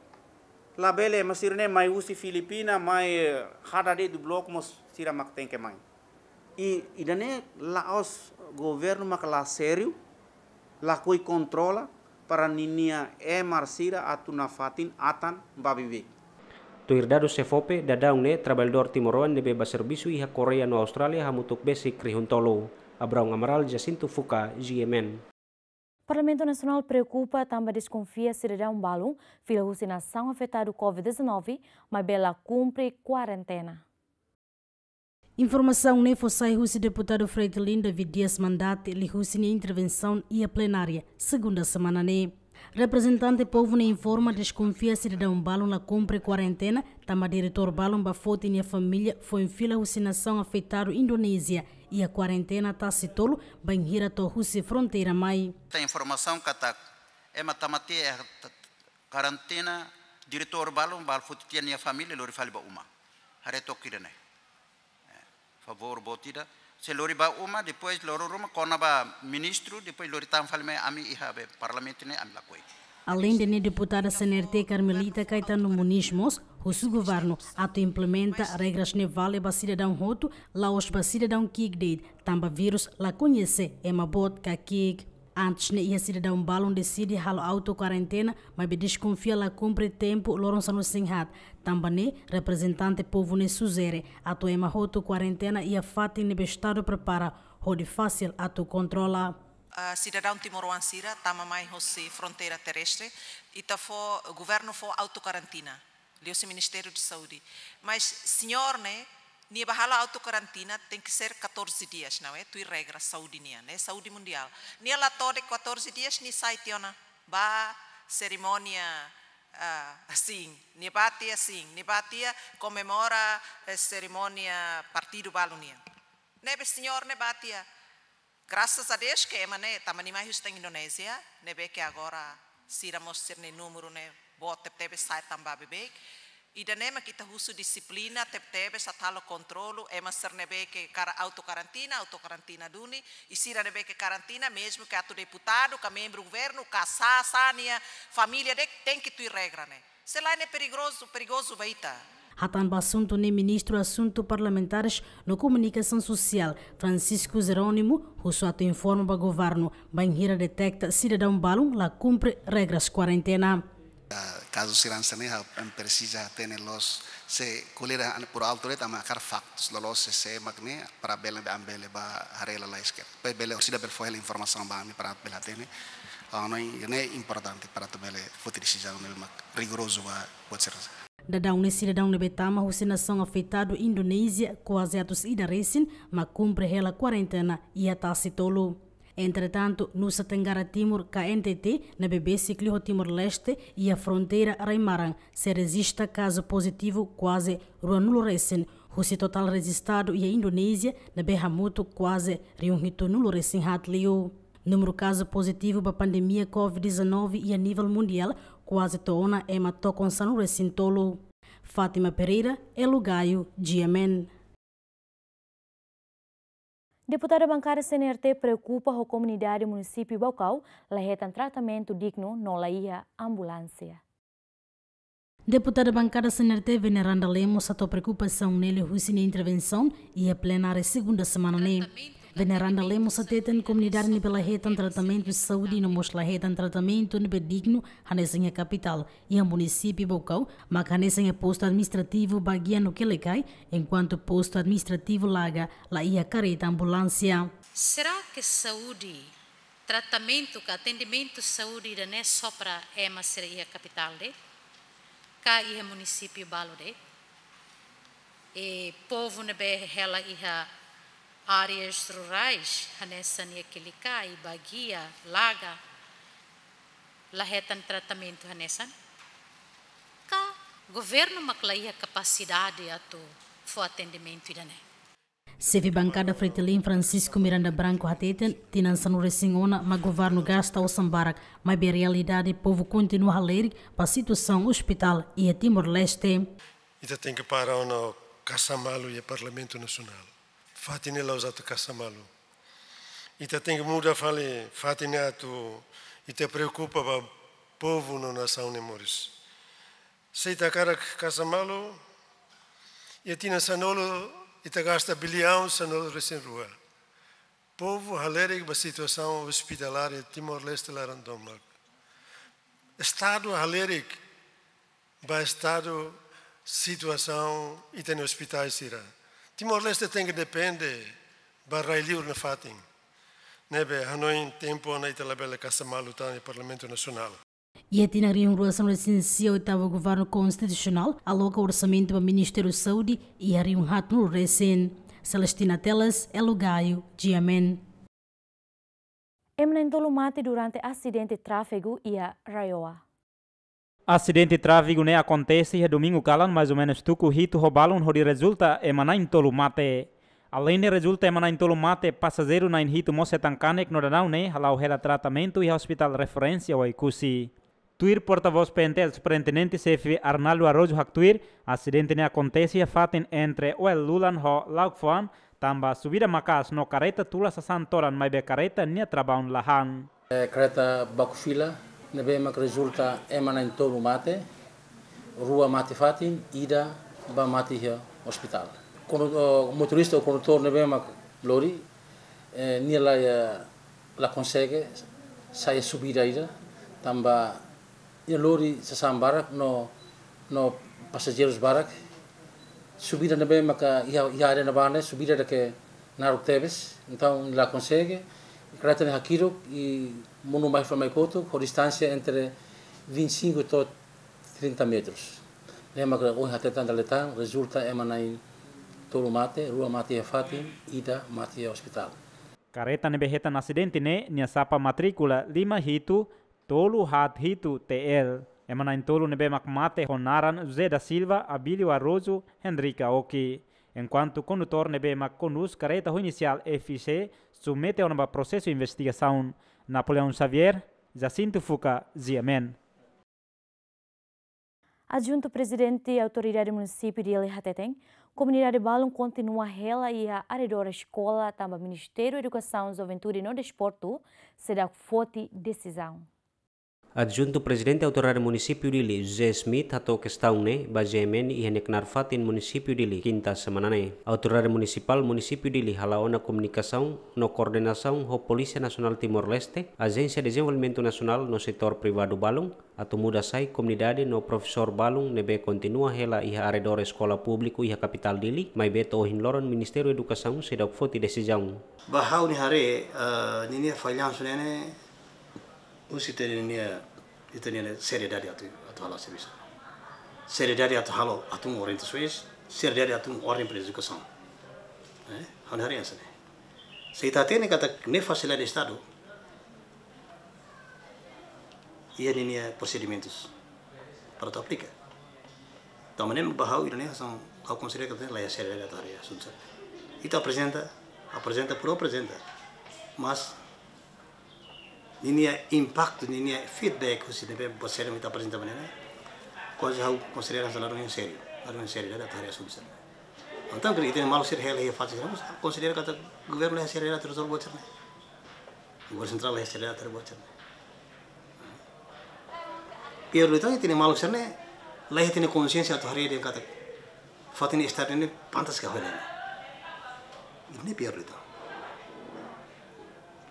labele masirne mai usi filipina mai eh, hada de du blok mos sira mak tenke mai i idane laos governo mak la serio la koi kontrola para ninia e marsira atuna fatin atan babibe Tuirdado sefope dadaung ne trabaldor timoroan nebe baserbisu iha Korea no Australia hamutuk besi krihuntolo. Abraung Amaral Jacinto Fuka, GMN. Parlamento Nacional preocupa, também desconfia um Balum, pela alucinação afetada do Covid-19, mas Bela cumpre quarentena. Informação nem foi Rússia deputado Freito Linda Vidias mandato ele Rússia intervenção e a plenária, segunda semana nem. Representante povo nem informa desconfia um Balon na cumpre quarentena, também diretor Balon Bafote e a família foi em fila alucinação afetado Indonésia e a quarentena está se tolo, bem hira to Rússia fronteira mai. Tem informação que está, é é quarentena, diretor balum, bal futia minha família, lori ba uma. Hareto kirene. É, favor botida. Se lori ba uma, depois lori roma conaba ministro, depois lori tam falme, ami iha, parlamento ne, ami lakoi. Além de ne deputada CNRT Carmelita Caetano Muniz o seu governo ato implementa regras ne vale ba cidadão roto, lá os ba cidadão kigdeid, tamba vírus lá conhece, é uma botca kig. Antes ne né, ia cidadão balão decide halo auto quarentena, mas be desconfia lá cumpre tempo loron sanu singhat. Tamba ne né, representante povo ne suzere, ato é uma roto quarentena e a fatin ne be prepara, rode fácil ato controla uh, cidadão timoruansira, tama mai hosi fronteira terrestre, e tá o governo foi autocarantina, lhe o Ministério de Saúde. Mas, senhor, né, Nia bahala autocarantina tem que ser 14 dias, não é? Tu regra saúde nia, né? Saúde mundial. Nia lá de 14 dias ni sai tiona. Ba cerimônia uh, assim, nia batia assim, nia batia comemora eh, cerimônia partido balunia. Nebe senhor ne batia. Graças a Deus que ema é, né, também tá, nem mais está Indonésia, né bem que agora se ramos ser nem número né, bota teve sai tamba bebê. E da nema né, kita tá husu disiplina teve teve tá satalo controlo, ema é, ser né que cara auto quarantina, auto quarantina duni, e se né bem que quarantina mesmo que ato deputado, que membro governo, que sa, sania, família, de, tem que tu regra né. Sei lá é né, perigoso, perigoso baita. Ratan Bassunto nem ministro assunto parlamentares no comunicação social Francisco Jerônimo, Russuato informa para o governo Banheira detecta cidadão balão lá cumpre regras quarentena. Ah, Caso segurança nem precisa ter los se colher por alto de né, marcar factos la los se magne para bela de né, ambele ba harela la esquerda. Pe bela orsida bel foi a informação ba mim para bela tene. Ah, não é importante para tu bela futir decisão rigoroso ba pode ser. Dadang nisi betama nebetama husinação afetado Indonésia ida idaresin, mas cumpre rela quarentena e atasi tolo. Entretanto, Nusa Tenggara Timur, KNTT, na BBC Clio Timor-Leste e a fronteira Raimarang, se resista caso positivo quase ruanulo recen, Rússia total resistado e a Indonésia, na Berramuto quase riunhito nulo recen hat Número caso positivo para pandemia COVID-19 e a nível mundial quase toona ema toconsan resintolo. Fátima Pereira é lugaio de Amém. Deputada bancária CNRT preocupa a comunidade do município Baucau, lehetan tratamento digno no laia ambulância. Deputada bancária CNRT Veneranda Lemos, a preocupação nele, Rússia, intervenção e a é plenária segunda semana nele. Veneranda Lemos atetan comunidade em tratamento de saúde e no em tratamento nibedigno hanesenha capital e a município Bocau, mas hanesenha posto administrativo baguia no Quelecai, enquanto posto administrativo Laga, lá ia careta ambulância. Será que saúde, tratamento, atendimento saúde não é só para Ema seria capital de? Né? Cá ia município de, E povo nebe é ela ia áreas rurais, Hanessani Akilikai, Bagia, Laga, lahetan é tratamento Hanessan. Ka, governo maklaia é capacidade ato fo atendimento idane. Seve bancada Fritelim Francisco Miranda Branco Hateten, tinança no Recingona, mas governo gasta o sambarak, mas a realidade povo continua a ler para a situação hospital e a Timor-Leste. Ita tem que parar no Caçamalo e a Parlamento Nacional. Fatine la usato casamalu. E te tem muda fale, fatine atu, e te preocupa para povo no nação ne moris. Se te cara casamalu, e tina sanolo, e te gasta bilhão lu resin rua. Povo halere ba situação hospitalar e Timor-Leste larandomak. Estado halere ba estado situação e tem hospitais irá. Timor-Leste tenga depende barrailiur në fatin. Nebe hanojnë tempo në i të labele ka se malu ta në Parlamento Nacional. E atina a reunião recensia oitavo governo constitucional aloca orçamento para o Ministério da Saúde e a reunião no recém. Celestina Telas é lugaio de amém. Emnendolumate durante acidente de tráfego e a Raioa. Acidente de tráfego ne né, acontece e é domingo calan mais ou menos tuco rito roubalam hori resulta emana é intolu mate. Além de resulta emana é intolu mate passageiro na rito mosetancane ignoranau ne né, halau hera tratamento e hospital referência ao Icusi. Tuir porta-voz pentel superintendente chefe Arnaldo Arrojo Actuir, acidente ne né, acontece e fatem entre o Lulan ho Laukfan, tamba subida macas no careta tula santoran mais be careta ne trabaun lahan. É, careta Bacufila, que resulta emanan o mate, rua mate fatin, ida para mate hier hospital. O motorista ou condutor nebemak lori, eh, ni la, la consegue, sai subida ida, tamba ia lori se sasam barak no no passageiros barak, subida nebemak ia ia ada na bane, subida da que naruk então la consegue, cráter de Hakiro y Monumbai Maikoto... con distancia entre 25 y 30 metros. Lema que hoy hace resulta en toro mate, rua mate e fati, ida mate hospital. Careta nebejetan accidente ne, ni sapa matrícula lima hitu, tolu hat hitu TL. Emanain tolu nebe mate honaran da Silva, Abilio Arrozo, Henrique Oki. En cuanto conductor nebe mac conduz careta inicial FC submete a um processo de investigação Napoleão Xavier, Jacinto Fuca Ziamen. Adjunto presidente da autoridade do município de Elihateteng, comunidade Balum continua rela e a arredora da escola, também Ministério da Educação, Juventude e no Desporto, será forte decisão. Adjunto presidente autorar município de Li, José Smith, atau kestaune, bajemen ihen e eknarfatin município de Li, quinta semanane. Autorar municipal município de Li, na comunicação, no coordenação, ho Polícia Nacional Timor-Leste, Agência de Desenvolvimento Nacional no setor privado Balung, atau muda sai comunidade no professor Balung nebe continua hela iha aredor escola público iha capital Dili, mai beto hinloron Ministério Educação sedap foti desejão. Bahau ni hari, uh, eh, nini falhang sunene, o cidadania italiana seriedade atu atu halo serviço seriedade atu halo atu orientações seriedade atu ordem para execução né hal hari é essa né se ita tene cada, tá nem facilidade estado e a linha é procedimentos para tu aplicar então manem bahau irania é são ao conselho que tem lá a seriedade atu hari assunto ita apresenta apresenta por apresenta mas nini impacto, nini feedback que se deve você não está presente também, né? Coisa que considera essa laranja em sério, laranja em sério, né? Tarefa subsana. Então, que tem mal ser real e fácil, mas considera que o governo é sério, né? Resolve o né? O governo central é sério, né? Resolve tiene malu serne, lahi tiene consciência tu hari dia kata, fatini estar ini pantas kau ini. Ini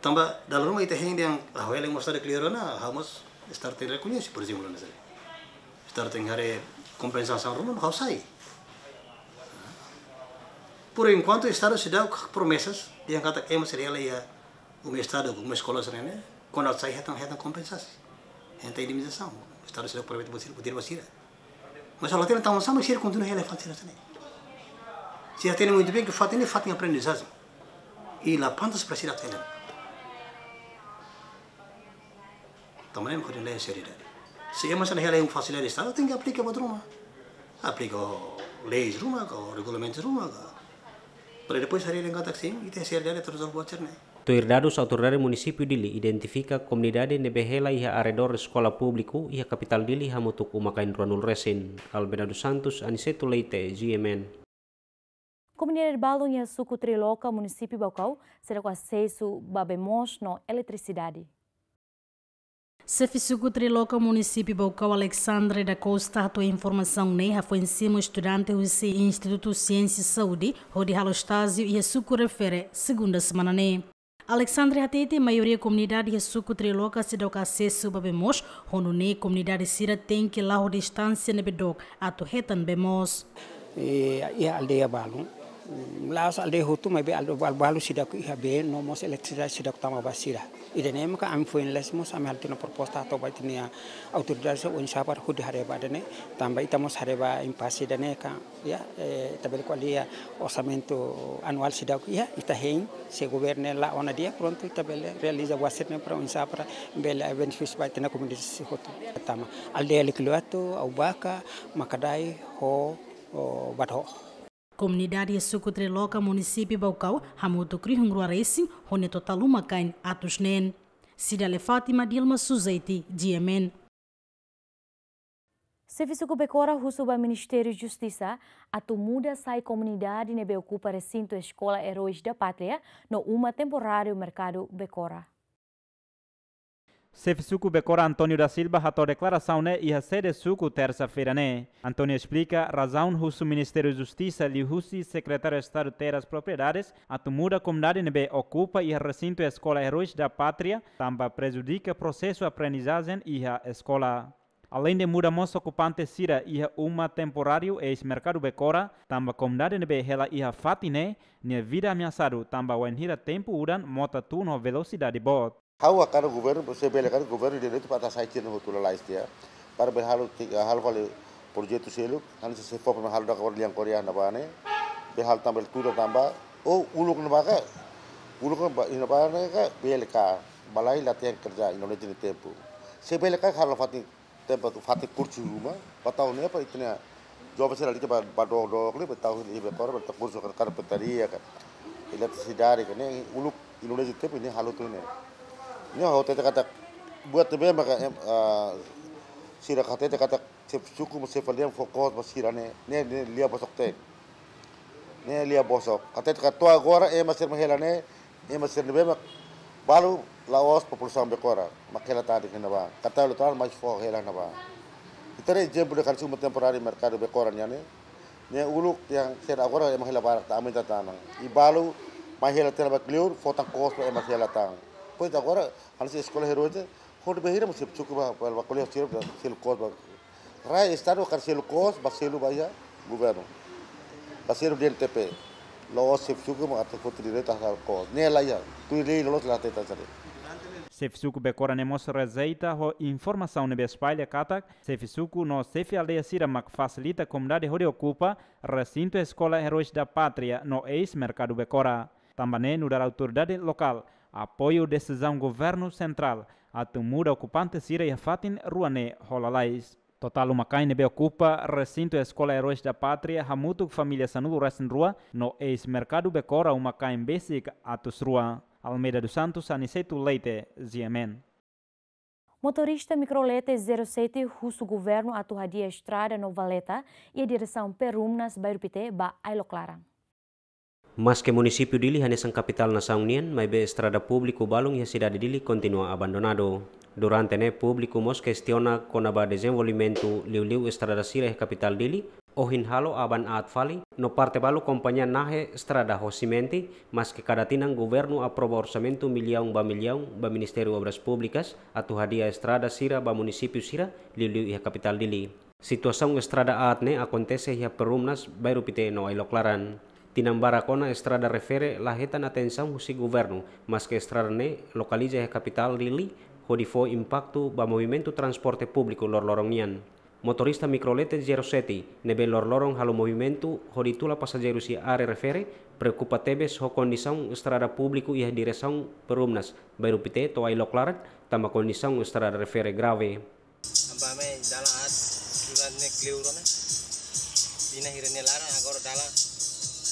tambah dalam rumah itu hang yang ah, hal yang mesti ada clear na hamus starting recolher se por exemplo nessa starting hari compensação rumah hal sai por enquanto o estado se dá promessas yang kata em seria ia o estado um escola serena quando sai retam retam compensação retam indemnização o estado se dá promete você poder você mas ela tem então sama ser continua a será também se atende muito bem que fatem fatem aprendizagem e lá plantas para se atender tamane mi kodin lai seri dadi. Se ema sana hela yung fasilia di stada tingi aplika ma druma. Aplika lai druma ka regulamenti druma ka. Pada depois hari lengka taksim, ite seri dadi terus al buat cerne. Tuir dadus autor dari munisipi dili identifika komunidade nebe hela iha aredor sekolah publiku iha kapital dili hamutuk umakain ruanul resin. Albenado Santos, Anisetu Leite, GMN. Comunidade Balunha Suco Triloca, município Bacau, será com acesso a babemos na eletricidade. Sefisugu Triloca, município Balcão Alexandre da Costa, a tua informação neha foi em cima estudante do Instituto Ciência e Saúde, Rodi Halostásio e Açuco refere, segunda semana ne. Né? Alexandre Hatete, maioria comunidade Açuco Triloca se dá acesso para bemos, onde ne comunidade Sira tem que lá o distância ne bedoc, a tu bemos. E, a aldeia Balum, lá a aldeia Rutu, mas a aldeia Balum se dá a bem, não mostra eletricidade se dá a a basira. idenem ka am foin les mos am tino proposta to tinia autoridade on par hudi hareba dene tamba itamos hareba impasi dene ka ya eh, tabel kwalia orçamento anual sidau ya ita hein se governe la ona dia pronto tabel realiza wasirne para bel sapra bai tina batina si hotu tama aldeia likluato au baka makadai ho o batho Comunidade de Suco Treloca, município Baucau, Hamuto Crihungru Racing, Hone Totaluma Kain, atos Nen. Sidale Fátima Dilma Suzeiti, Diemen. Serviço que becora o Ministério de Justiça, a muda sai comunidade ne beocupa recinto Escola Heróis da Pátria, no uma temporário mercado becora. Cefsuco Becora Antônio da Silva ratou declaração né e a sede suco terça-feira né. Antônio explica razão russo Ministério da Justiça e russo secretário de Estado as propriedades a tumura comunidade nebe ocupa e a recinto escola heróis da pátria também prejudica processo aprendizagem e a escola. Além de muda moça ocupante sira e a uma temporário ex-mercado becora, tamba comunidade nebe ela e a fatine, ne vida ameaçado, tamba enhira tempo uran mota tuno velocidade bot. How a gubernur governo, você gubernur a cara governo direito para estar saindo rotula lá este para ver halo halo halo projeto selo, halo se for para halo da cor liang Korea na bane, be tambah tambal tudo tamba, Oh uluk na uluk na bane ka belka, balai latihan kerja Indonesia di tempo. Se belka halu fati tempo tu fatih kursi rumah, patau ne apa itnya jawab sih lagi coba badok dok ni, patau ini berkor bertak kursi kan kan ya kan, ilat sedari kan, uluk Indonesia tempo ini halu tu ne ini nyaho teh kata buat tebe makanya uh, eh, sira kata te kata cep suku masih yang fokus masih rane ne ne lia bosok teh ne lia bosok kata te kata agora e eh, masih mahelane e eh, masih nebe mak baru lawas be kora makela tadi kena ba kata lu tahu masih fokus helana ba kita re je boleh kasih temporary merkado bekoran ya ne ne uluk yang sira agora e mahela barak ta amin i ibalu mahela tela bakliur fotang kos e mahela tang Pois agora halse escola heroida hor behira mo sep chuk ba ba o sir ba sel cos ba ra estado kar sel cos ba selu ba ya governo ba sel del tp lo sep chuk mo at ko tri reta har cos ne la ya tu le lo la teta sare Sefisuku bekora nemos rezeita ho informação nebe espalha katak. Sefisuku no sefi aldeia siramak facilita a comunidade onde ocupa recinto escola heróis da pátria no ex-mercado becora. Também no da autoridade local apoio decisão governo central a tumura ocupante Sira e Fatin Ruane Holalais. Total uma caine ocupa recinto Escola Heróis da Pátria Hamutuk Família sanudo Rasin Rua no ex-mercado Becora uma caine basic Atos Rua. Almeida dos Santos Aniceto Leite, Ziemen. Motorista microlete 07 russo governo aturradia estrada no Valeta e a direção Perumnas Bairupité ba Ailo Maske que dili hanya sang kapital na São União, may estrada público balong ya cidade dili kontinua abandonado. Durante ne publiku mos questiona con desenvolvimento liu-liu estrada sire kapital dili, ohin halo aban aat fali, no parte balu kompanya nahe estrada hosimenti, mas kadatinang kada tinang goberno aproba orsamento milyaong ba ba Obras publikas ato hadia estrada sira ba municipio sira liu-liu ya kapital dili. Situasi estrada aat ne akontese ya perumnas bairupite no ay loklaran. Di estrada refere la da na tensão si governo, mas que estrada ne localiza kapital e capital Lili, hodifo impacto ba movimento transporte público lor lorongian. Motorista microlete seti nebe lor lorong halo movimento, hoditula pasajero si are refere, preocupa tebes ho condição estrada público e a direção perumnas, baru pite toai loklarat, tama condição estrada refere grave. Ambame dala ad surat ne kliurona, dina hirene lara agor dala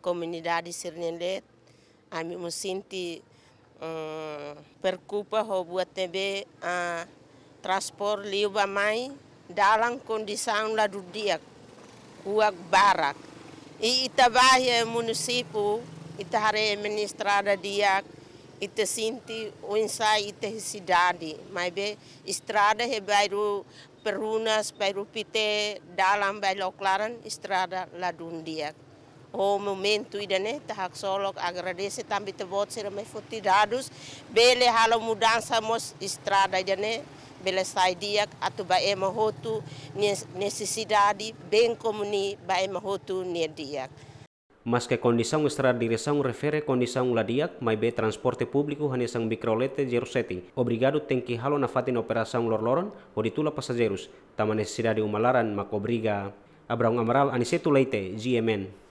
comunidade di ami mo me sinto um, eh, perkupa ho buat tebe a eh, transport liuba mai dalam kondisi la do kuak barak i itabahi ita hare ministrada dia ite sinti unsa ite cidade mai be istrada he bairu perunas bairu pite dalam bailo claran estrada la dundiak o momento ida né tahak solok agradece também te voto ser me futirados bele halo mudança mos estrada ida né bele saidiak atu ba ema hotu necessidade bem como ni ba ema hotu ni diak mas que condição estrada direção refere condição ladiak mai be transporte publiku público sang mikrolete jeruseti obrigado tem que halo na fatin operação lorloron o ditula passageiros tama necessidade umalaran macobriga Abraão Amaral Aniceto Leite, GMN.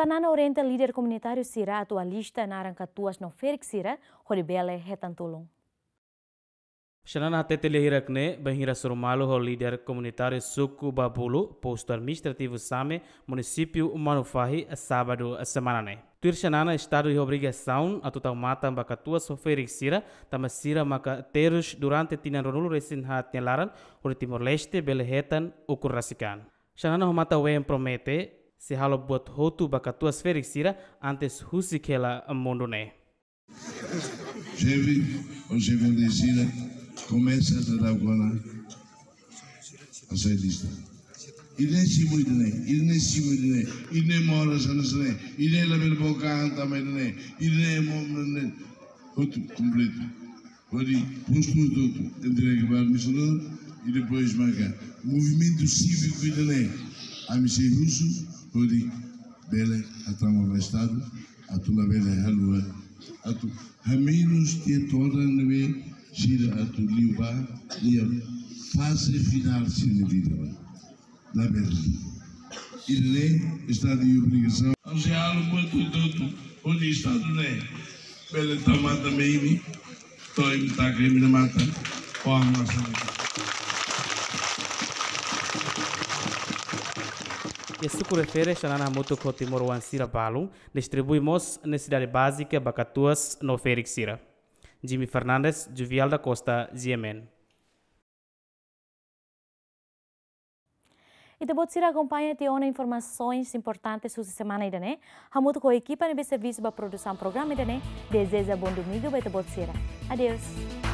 Sanana orienta líder comunitário Sira atualista na Arancatuas no Féric Sira, Horibele Retantulung. Xanana Tetele Hirakne, Bahira Surmalo, hor líder comunitário suku Babulu, posto administrativo Same, município Manufahi, sábado, semana. Tuir Xanana, estado e obrigação, a total mata, so soferir sira, tamasira, terus durante tinan ronulu resin hatnya laran, o Timor-Leste, belehetan, o currasican. Xanana Homata wem promete, se halo buat hotu baka tua sferik sira antes husikela mondone. Chefe, o chefe de Sira começa a dar agora a saidista. Ele né, nem se muito nem, ele nem né, se muito nem, ele nem mora só no né, nem, ele nem lava o bocado também nem, ele nem mora Outro completo. Pode posto tudo, entregue para o missionário e depois marca. Movimento cívico e nem. A missão russo, Hudi, Bele, Atrama Vestado, Atula Bele, Halua, Atu, Raminos, Tietona, Nebe, Gira, Atu, Liuba, Lia, fase final se sendo vida da Berlim. Irlê está de obrigação ao diálogo quanto todo, onde está do Né. Bele, Tamata, Meimi, né? tá Toi, Mitaca, Mina Mata, Forma, nossa. Né? e sucurefere na moto com Timor moroan sira balu, distribuímos necessidade básica bacatuas no féric sira. Jimmy Fernandes, Juvial da Costa, Ziemen. E depois você acompanha te uma informações importantes sobre semana ainda né? Hamuto com a equipe de serviço para produção do programa ainda né? Deseja bom domingo e depois Adeus.